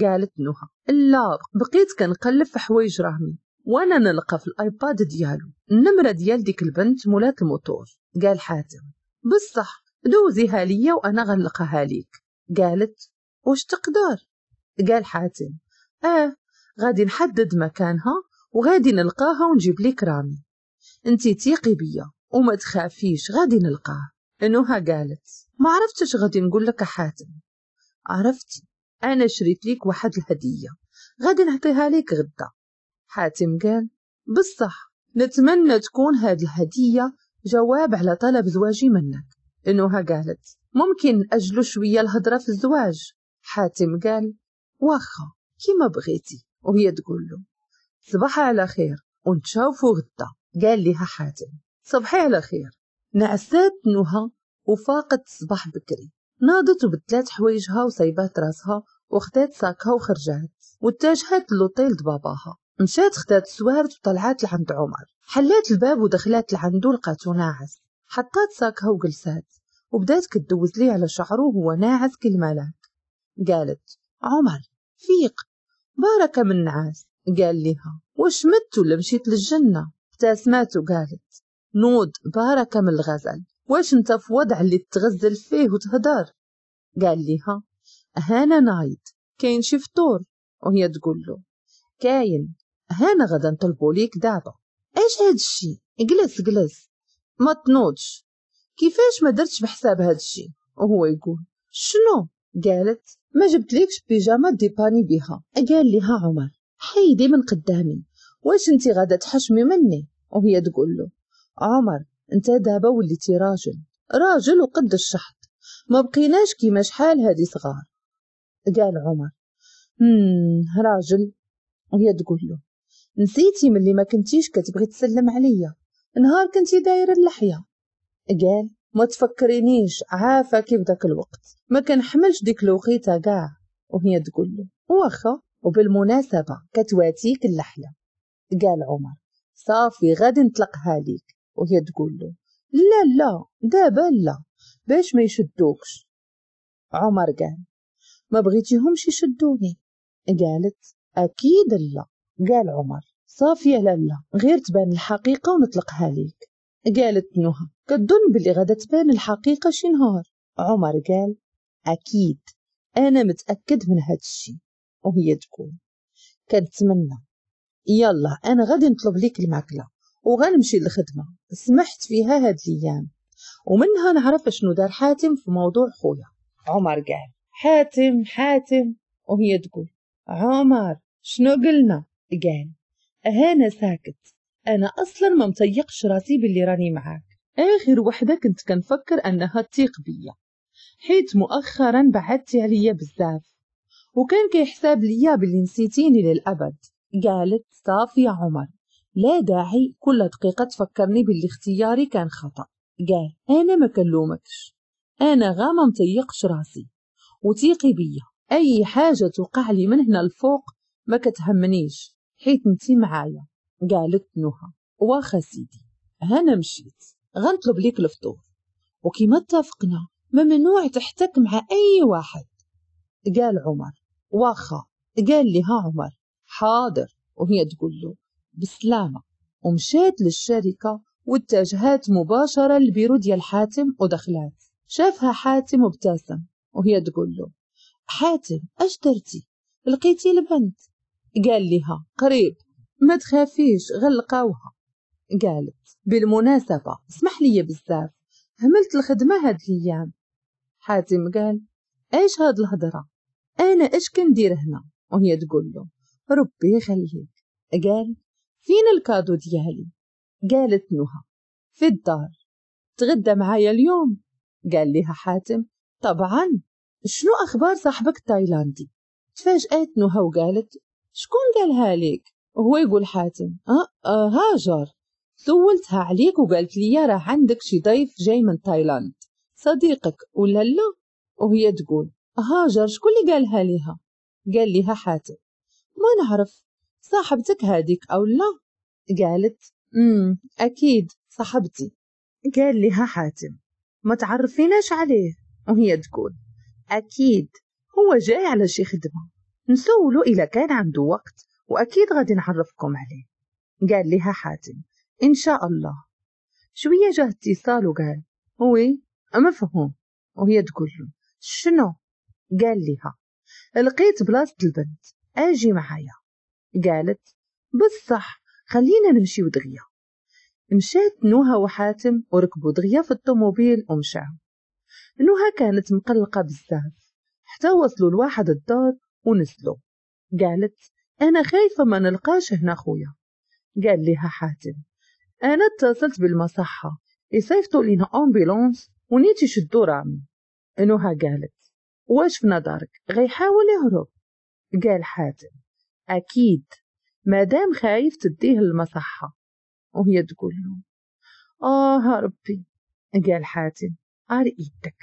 قالت نهى لا بقيت كنقلب في حوايج رهمي وانا نلقى في الايباد ديالو النمره ديال ديك البنت مولات الموتور قال حاتم بصح دوزيها ليا وانا غنلقاها ليك قالت واش تقدر قال حاتم اه غادي نحدد مكانها وغادي نلقاها ونجيب لك رامي انتي تيقي بيا وما تخافيش غادي نلقاه نوها قالت ما عرفتش غادي نقول لك حاتم عرفتي انا شريت ليك واحد الهديه غادي نعطيها لك غدا حاتم قال بصح نتمنى تكون هاد الهديه جواب على طلب زواجي منك نوها قالت ممكن نأجلو شوية الهضرة في الزواج حاتم قال واخا كيما بغيتي وهي تقول له صباح على خير ونتشافوا غدا قال لها حاتم صبحي على خير نعسات نهى وفاقت الصباح بكري ناضت وبتلات حوايجها وصيبات راسها وخدات ساكها وخرجات واتجهت لوطيل باباها مشات خدات سوارت وطلعات لعند عمر حلات الباب ودخلات لعندو لقاتو ناعس حطات ساكها وجلسات وبدات كدوز ليه على شعره وهو ناعس كالملاك قالت عمر فيق باركة من نعاس قال لها وش مت ولا مشيت للجنة ابتسمت وقالت نوض بارك من الغزل واش انت في وضع اللي تغزل فيه وتهدر قال لها هانا نايض كاين شي فطور وهي تقول له كاين هانا غدا نطلبو ليك دابا ايش هاد الشي اجلس اجلس ما تنوضش كيفاش ما درتش بحساب هاد الشي وهو يقول شنو قالت ما ليكش بيجامه ديباني بها قال لها عمر حيدي من قدامي واش انت غادا تحشمي مني وهي تقول له عمر انت دابا وليتي راجل راجل وقد الشحط ما بقيناش كيما شحال هادي صغار قال عمر مم راجل وهي تقول له نسيتي ملي ما كنتيش كتبغي تسلم عليا نهار كنتي دايره اللحيه قال ما تفكرينيش عافاكي بداك الوقت ما كنحملش ديك الوقيته كاع وهي تقول له واخا وبالمناسبة كتواتيك اللحلة قال عمر صافي غادي نطلقها ليك وهي تقول له لا لا دابا لا باش ما يشدوكش عمر قال ما بغيتيهمش يشدوني قالت اكيد لا قال عمر صافي لا لا غير تبان الحقيقة ونطلقها ليك قالت نهى كتظن بلي غادا تبان الحقيقة شي نهار عمر قال أكيد أنا متأكد من هاد الشي وهي تكون كنتمنى يلا انا غادي نطلب ليك الماكله وغنمشي للخدمه سمحت فيها هاد الايام ومنها نعرف شنو دار حاتم في موضوع خويا عمر قال حاتم حاتم وهي تقول عمر شنو قلنا قال هانا ساكت انا اصلا ما مطيقش راسي باللي راني معاك اخر وحده كنت كنفكر انها تيق بيا حيت مؤخرا بعدتي عليا بزاف وكان كيحساب ليا باللي نسيتيني للأبد قالت صافية عمر لا داعي كل دقيقة تفكرني باللي اختياري كان خطأ قال أنا ما كلومكش أنا غا متيقش راسي وتيقي بيا أي حاجة توقع لي من هنا الفوق ما كتهمنيش حيت انتي معايا قالت نهى واخا سيدي هانا مشيت غنطلب ليك الفطور وكيما اتفقنا ممنوع تحتك مع أي واحد قال عمر واخا قال لي ها عمر حاضر وهي تقول له بسلامة ومشات للشركة واتجهت مباشرة لبيرو ديال حاتم ودخلات شافها حاتم وابتسم وهي تقول له حاتم اش درتي لقيتي البنت قال لها قريب ما تخافيش غلقاوها قالت بالمناسبة اسمح لي بزاف هملت الخدمة هاد الأيام حاتم قال ايش هاد الهضرة انا اش كندير هنا وهي تقول له ربي يخليك قال فين الكادو ديالي قالت نهى في الدار تغدى معايا اليوم قال لها حاتم طبعا شنو اخبار صاحبك التايلاندي تفاجات نهى وقالت شكون قالها ليك هو يقول حاتم أه, أه هاجر سولتها عليك وقالت لي راه عندك شي ضيف جاي من تايلاند صديقك ولا لا وهي تقول هاجر شكون اللي قالها ليها قال ليها حاتم ما نعرف صاحبتك هذيك او لا قالت امم اكيد صاحبتي قال لها حاتم ما تعرفيناش عليه وهي تقول اكيد هو جاي على شي خدمه نسولو اذا كان عنده وقت واكيد غادي نعرفكم عليه قال لها حاتم ان شاء الله شويه جاه اتصال وقال وي مفهوم وهي تقول له شنو قال لها لقيت بلاصة البنت أجي معايا قالت بصح خلينا نمشيو دغيا مشات نوها وحاتم وركبوا دغيا في الطوموبيل ومشاو نوها كانت مقلقة بزاف حتى وصلوا لواحد الدار ونزلوا قالت أنا خايفة ما نلقاش هنا خويا قال لها حاتم أنا اتصلت بالمصحة يصيفطوا لينا أمبيلونس ونيتي شدو رامي نوها قالت واش في نظرك غيحاول يهرب قال حاتم أكيد مادام خايف تديه المصحة وهي تقول له آه ربي قال حاتم أري إيدك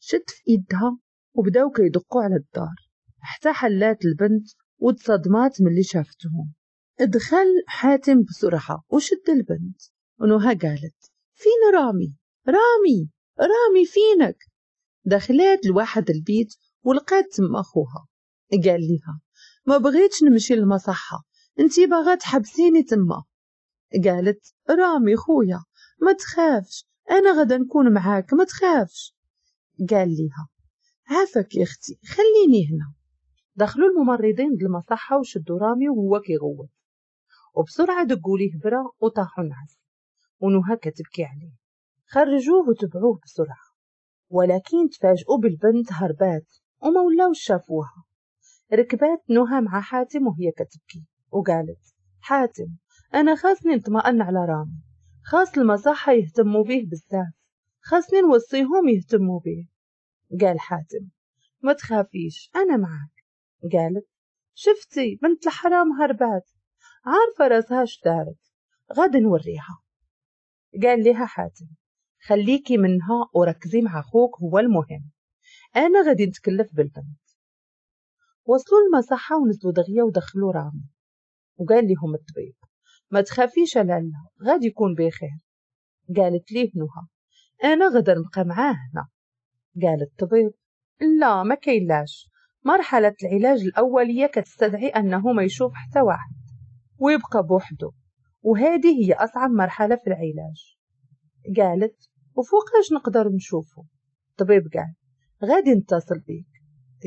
شد في إيدها وبداو كيدقوا على الدار حتى حلات البنت وتصدمات من اللي شافتهم دخل حاتم بسرعة وشد البنت ونوها قالت فين رامي رامي رامي فينك دخلت لواحد البيت ولقات تما خوها قال ليها ما بغيتش نمشي للمصحة انتي باغا تحبسيني تما قالت رامي خويا ما تخافش انا غدا نكون معاك ما تخافش قال ليها عافاك يا اختي خليني هنا دخلوا الممرضين للمصحة وشدوا رامي وهو كيغوت وبسرعة دقوا ليه برا وطاحوا نعس ونهى كتبكي عليه خرجوه وتبعوه بسرعة ولكن تفاجئوا بالبنت هربات وما ولاو شافوها ركبات نهى مع حاتم وهي كتبكي وقالت حاتم أنا خاصني نطمئن على رامي خاص المصحة يهتموا بيه بزاف خاصني نوصيهم يهتموا بيه قال حاتم ما تخافيش أنا معك قالت شفتي بنت الحرام هربات عارفة راسها دارت غادي نوريها قال لها حاتم خليكي منها وركزي مع أخوك هو المهم أنا غادي نتكلف بالبنت وصلوا المساحة ونزلوا دغيا ودخلوا راهم وقال لهم الطبيب ما تخافيش لالا غادي يكون بخير قالت ليه نهى انا غادي نبقى معاه هنا قال الطبيب لا ما كيلاش مرحلة العلاج الأولية كتستدعي أنه ما يشوف حتى واحد ويبقى بوحده وهذه هي أصعب مرحلة في العلاج قالت وفوقاش نقدر نشوفه طبيب قال غادي نتصل بيك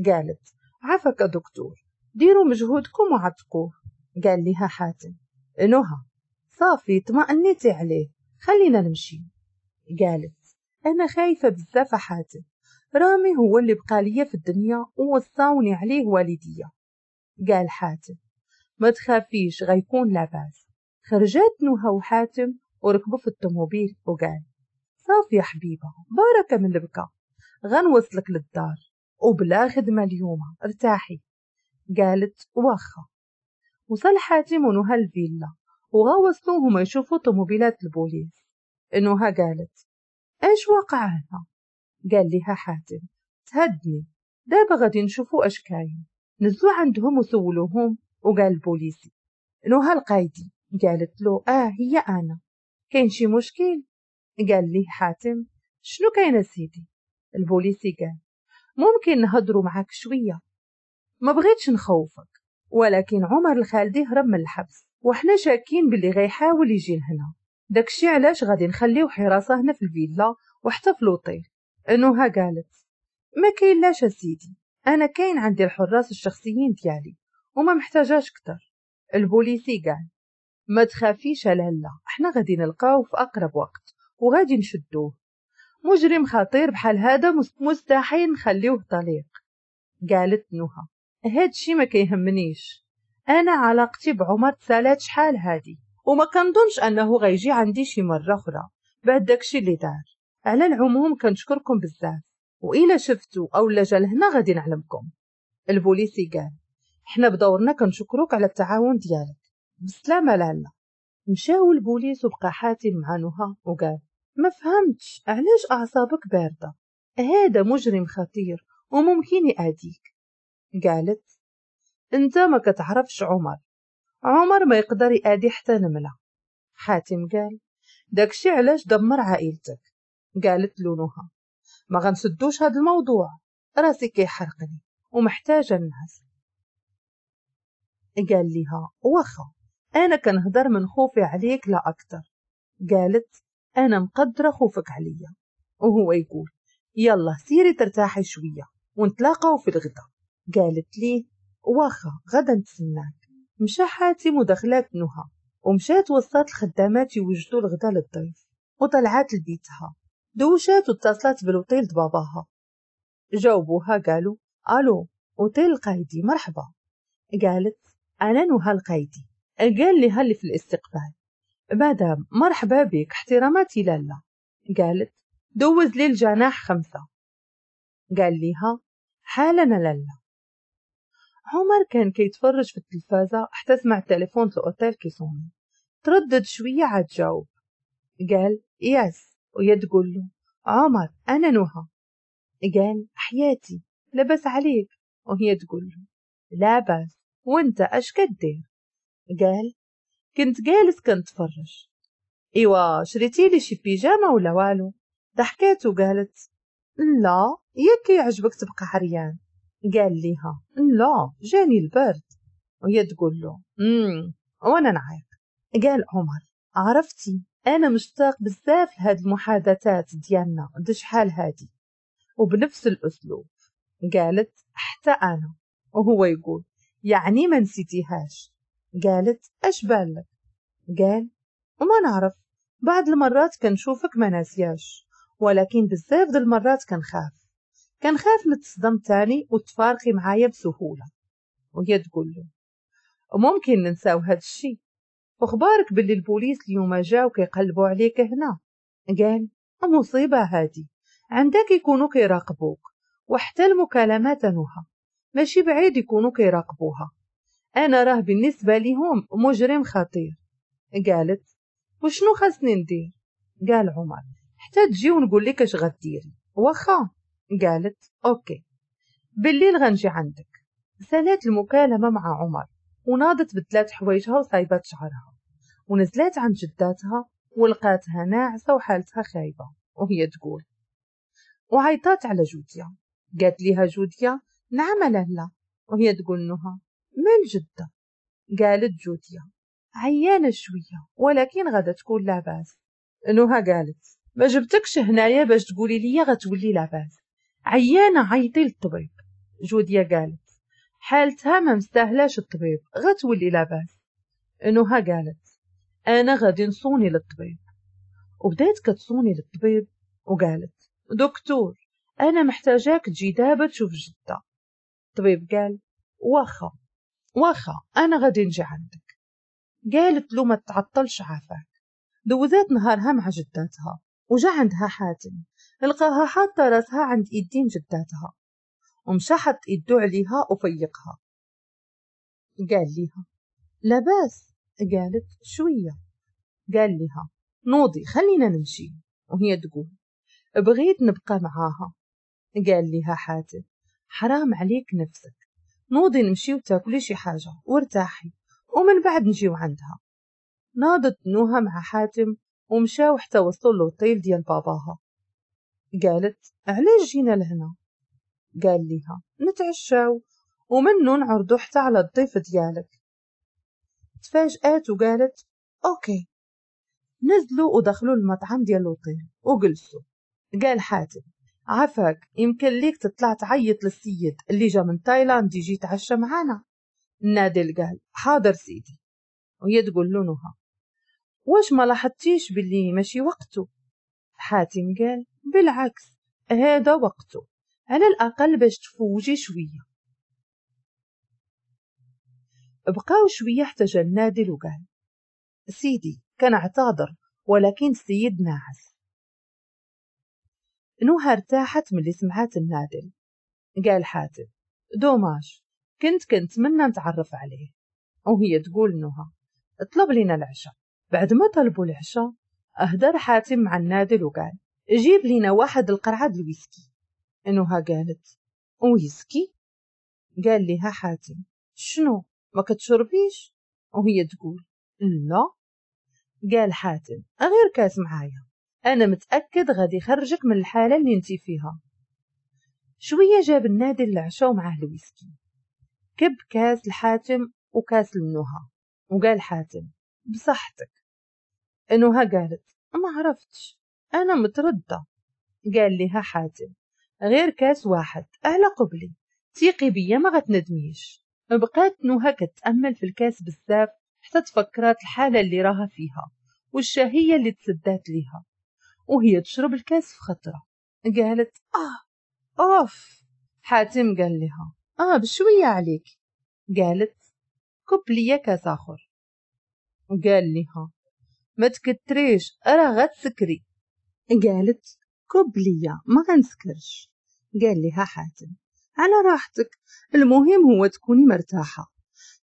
قالت عافاك دكتور ديروا مجهودكم وعتقوه قال لها حاتم نهى صافي طمأنيتي عليه خلينا نمشي قالت أنا خايفة بزاف حاتم رامي هو اللي بقى ليا في الدنيا ووصاوني عليه والديا قال حاتم ما تخافيش غيكون لاباس خرجت نهى وحاتم وركبوا في الطوموبيل وقال صافي يا حبيبة باركة من البكا غنوصلك للدار وبلا خدمة اليوم ارتاحي قالت واخا وصل حاتم ونهى الفيلا وغا وصلوهم يشوفوا طوموبيلات البوليس انها قالت ايش وقع هنا قال لها حاتم تهدني دابا غادي نشوفوا اش كاين نزلوا عندهم وسولوهم وقال البوليسي نهى القايدي قالت له اه هي انا كاين شي مشكل قال لي حاتم شنو كاين سيدي البوليسي قال ممكن نهضروا معاك شويه ما بغيتش نخوفك ولكن عمر الخالدي هرب من الحبس وحنا شاكين باللي غيحاول يجي لهنا داكشي علاش غادي نخليو حراسه هنا في الفيلا وحتى في لوطيل انوها قالت ما كاين لاش سيدي انا كاين عندي الحراس الشخصيين ديالي وما محتاجاش كتر البوليسي قال ما تخافيش لهلا احنا غادي نلقاو في اقرب وقت وغادي نشدوه مجرم خطير بحال هذا مستحيل نخليوه طليق قالت نهى هادشي ما كيهمنيش انا علاقتي بعمر تسالات شحال هادي وما كنظنش انه غيجي عندي شي مره اخرى بعد داكشي اللي دار على العموم كنشكركم بزاف وإلا شفتو أو لجا لهنا غادي نعلمكم البوليسي قال حنا بدورنا كنشكروك على التعاون ديالك بسلامة لالا مشاو البوليس وبقى حاتم مع نهى وقال ما فهمتش علاش أعصابك باردة هذا مجرم خطير وممكن يأذيك قالت انت ما كتعرفش عمر عمر ما يقدر يأذي حتى نملة حاتم قال داكشي علاش دمر عائلتك قالت لونها ما غنسدوش هاد الموضوع راسي كيحرقني ومحتاجة الناس قال لها واخا أنا كنهضر من خوفي عليك لا أكثر قالت أنا مقدرة خوفك عليا وهو يقول يلا سيري ترتاحي شوية ونتلاقاو في الغدا قالت لي واخا غدا نتسناك مشى حاتم ودخلات نهى ومشات وصلت الخدامات يوجدوا الغدا للضيف وطلعات لبيتها دوشات واتصلت بالوطيل باباها جاوبوها قالوا الو اوتيل القايدي مرحبا قالت انا نهى القايدي قال لها اللي في الاستقبال مدام مرحبا بك احتراماتي لالا قالت دوز لي الجناح خمسة قال ليها حالا لالا عمر كان كيتفرج في التلفازة حتى سمع التليفون في الأوتيل كيسوني تردد شوية عاد جاوب قال يس وهي تقول له عمر أنا نهى قال حياتي لبس عليك وهي تقول له لا بس وانت اش كدير قال كنت جالس كنت فرش إيوا شريتي لي شي بيجامة ولا والو ضحكات وقالت لا ياك يعجبك تبقى حريان قال ليها لا جاني البرد وهي تقول له امم وانا نعيق قال عمر عرفتي انا مشتاق بزاف لهاد المحادثات ديالنا د شحال هادي وبنفس الاسلوب قالت حتى انا وهو يقول يعني ما نسيتيهاش قالت اش بالك قال وما نعرف بعد المرات كنشوفك ما ناسياش ولكن بزاف د المرات كنخاف كنخاف نتصدم تاني وتفارقي معايا بسهولة وهي تقول له ممكن ننساو هاد الشي وخبارك باللي البوليس اليوم جاو وكيقلبوا عليك هنا قال مصيبة هادي عندك يكونوا كيراقبوك وحتى المكالمات نوها ماشي بعيد يكونوا كيراقبوها أنا راه بالنسبة لهم مجرم خطير قالت وشنو خاصني ندير قال عمر حتى تجي ونقول لك اش غديري واخا قالت اوكي بالليل غنجي عندك سالات المكالمة مع عمر وناضت بثلاث حوايجها وصايبات شعرها ونزلت عند جداتها ولقاتها ناعسة وحالتها خايبة وهي تقول وعيطات على جودية قالت ليها جودية نعم لالا وهي تقول نهى من جدة قالت جوديا عيانة شوية ولكن غدا تكون لاباس نوها قالت ما جبتكش هنايا باش تقولي لي غتولي لاباس عيانة عيطي للطبيب جوديا قالت حالتها ما مستاهلاش الطبيب غتولي لاباس نوها قالت انا غادي نصوني للطبيب وبدات كتصوني للطبيب وقالت دكتور انا محتاجاك تجي دابا تشوف جده الطبيب قال واخا واخا أنا غادي نجي عندك قالت له ما تعطلش عافاك دوزات نهارها مع جداتها وجا عندها حاتم لقاها حاطة راسها عند إيدين جداتها ومشحت حط إيدو عليها وفيقها قال ليها لاباس قالت شوية قال ليها نوضي خلينا نمشي وهي تقول بغيت نبقى معاها قال لها حاتم حرام عليك نفسك نوضي نمشي وتاكلي شي حاجة وارتاحي ومن بعد نجيو عندها ناضت نوها مع حاتم ومشاو حتى وصلوا للوطيل ديال باباها قالت علاش جينا لهنا قال ليها نتعشاو ومنو نعرضو حتى على الضيف ديالك تفاجأت وقالت اوكي نزلوا ودخلوا المطعم ديال الوطيل وجلسوا قال حاتم عفاك يمكن ليك تطلع تعيط للسيد اللي جا من تايلاند يجي يتعشى معانا نادل قال حاضر سيدي وهي تقول له نهى واش ما لاحظتيش باللي ماشي وقته حاتم قال بالعكس هذا وقته على الأقل باش تفوجي شوية بقاو شوية جا النادل وقال سيدي كان اعتذر ولكن السيد ناعس نوها ارتاحت من اللي سمعت النادل قال حاتم دوماش كنت كنت منا نتعرف عليه وهي تقول نوها اطلب لنا العشاء بعد ما طلبوا العشاء أهدر حاتم مع النادل وقال جيب لنا واحد القرعة الويسكي نوها قالت ويسكي قال لها حاتم شنو ما كتشربيش وهي تقول لا قال حاتم غير كاس معايا أنا متأكد غادي يخرجك من الحالة اللي انتي فيها شوية جاب النادي العشاء ومعاه الويسكي كب كاس لحاتم وكاس لنوها وقال حاتم بصحتك انوها قالت ما عرفتش أنا متردة قال لها حاتم غير كاس واحد اهلا قبلي تيقي بيا ما غتندميش بقات نوها كتأمل في الكاس بزاف حتى تفكرات الحالة اللي راها فيها والشهية اللي تسدات ليها وهي تشرب الكاس في خطرة قالت آه أوف حاتم قال لها آه بشوية عليك قالت كب لي كاس آخر قال لها ما تكتريش راه غتسكري قالت كب لي ما غنسكرش قال لها حاتم على راحتك المهم هو تكوني مرتاحة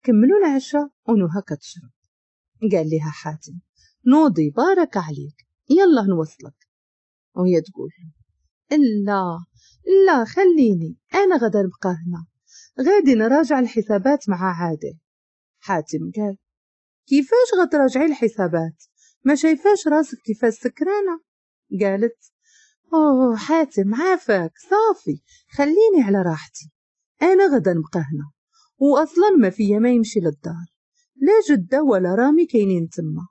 كملوا العشاء ونوها كتشرب قال لها حاتم نوضي بارك عليك يلا نوصلك وهي تقول لا لا خليني أنا غدا نبقى هنا غادي نراجع الحسابات مع عادل حاتم قال كيفاش غتراجعي الحسابات ما شايفاش راسك كيفاش سكرانة قالت أوه حاتم عافاك صافي خليني على راحتي أنا غدا نبقى هنا وأصلا ما فيا ما يمشي للدار لا جدة ولا رامي كاينين تما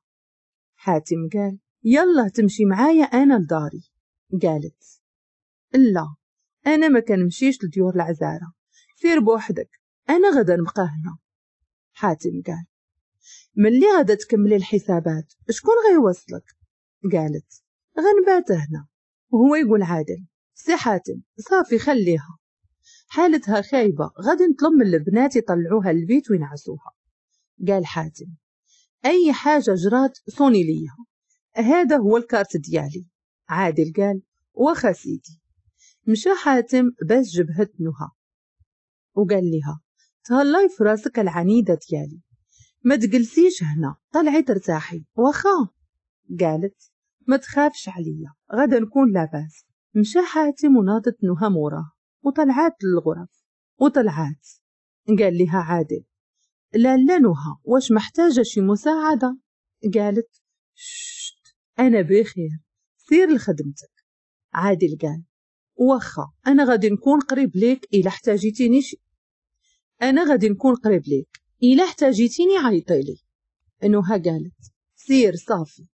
حاتم قال يلا تمشي معايا أنا لداري قالت لا أنا ما مشيش لديور العزارة سير بوحدك أنا غدا نبقى هنا حاتم قال ملي غدا تكملي الحسابات شكون غيوصلك قالت غنبات هنا وهو يقول عادل سي حاتم صافي خليها حالتها خايبة غادي نطلب من البنات يطلعوها البيت وينعسوها قال حاتم أي حاجة جرات صوني ليها هذا هو الكارت ديالي عادل قال واخا سيدي مشى حاتم باش جبهت نهى وقال لها تهلاي في راسك العنيدة ديالي ما تجلسيش هنا طلعي ترتاحي واخا قالت ما تخافش عليا غدا نكون لاباس مشى حاتم وناضت نهى موراه وطلعات للغرف وطلعات قال لها عادل لا لا نهى واش محتاجة شي مساعدة قالت أنا بخير سير لخدمتك عادل قال واخا أنا غادي نكون قريب ليك إلا احتاجيتيني شي أنا غادي نكون قريب ليك إلا احتاجيتيني عيطيلي نوها قالت سير صافي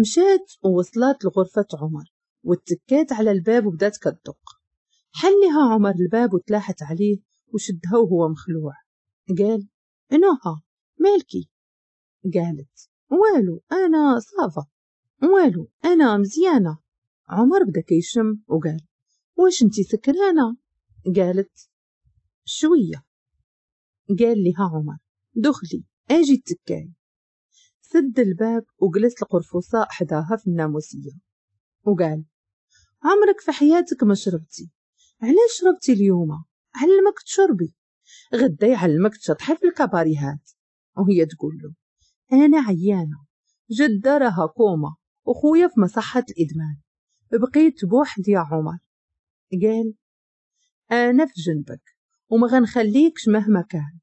مشات ووصلت لغرفة عمر واتكات على الباب وبدات كدق حلها عمر الباب وتلاحت عليه وشدها وهو مخلوع قال نوها مالكي قالت والو انا صافا والو أنا مزيانة عمر بدا كيشم وقال واش انتي سكرانة قالت شوية قال لها عمر دخلي اجي تكاي سد الباب وجلس القرفصاء حداها في الناموسية وقال عمرك في حياتك ما شربتي علاش شربتي اليوم علمك تشربي غدا يعلمك تشطحي في الكباريهات وهي تقول له أنا عيانة جدة راها كوما أخويا في مصحة الإدمان بقيت بوحدي يا عمر قال أنا في جنبك وما غنخليكش مهما كان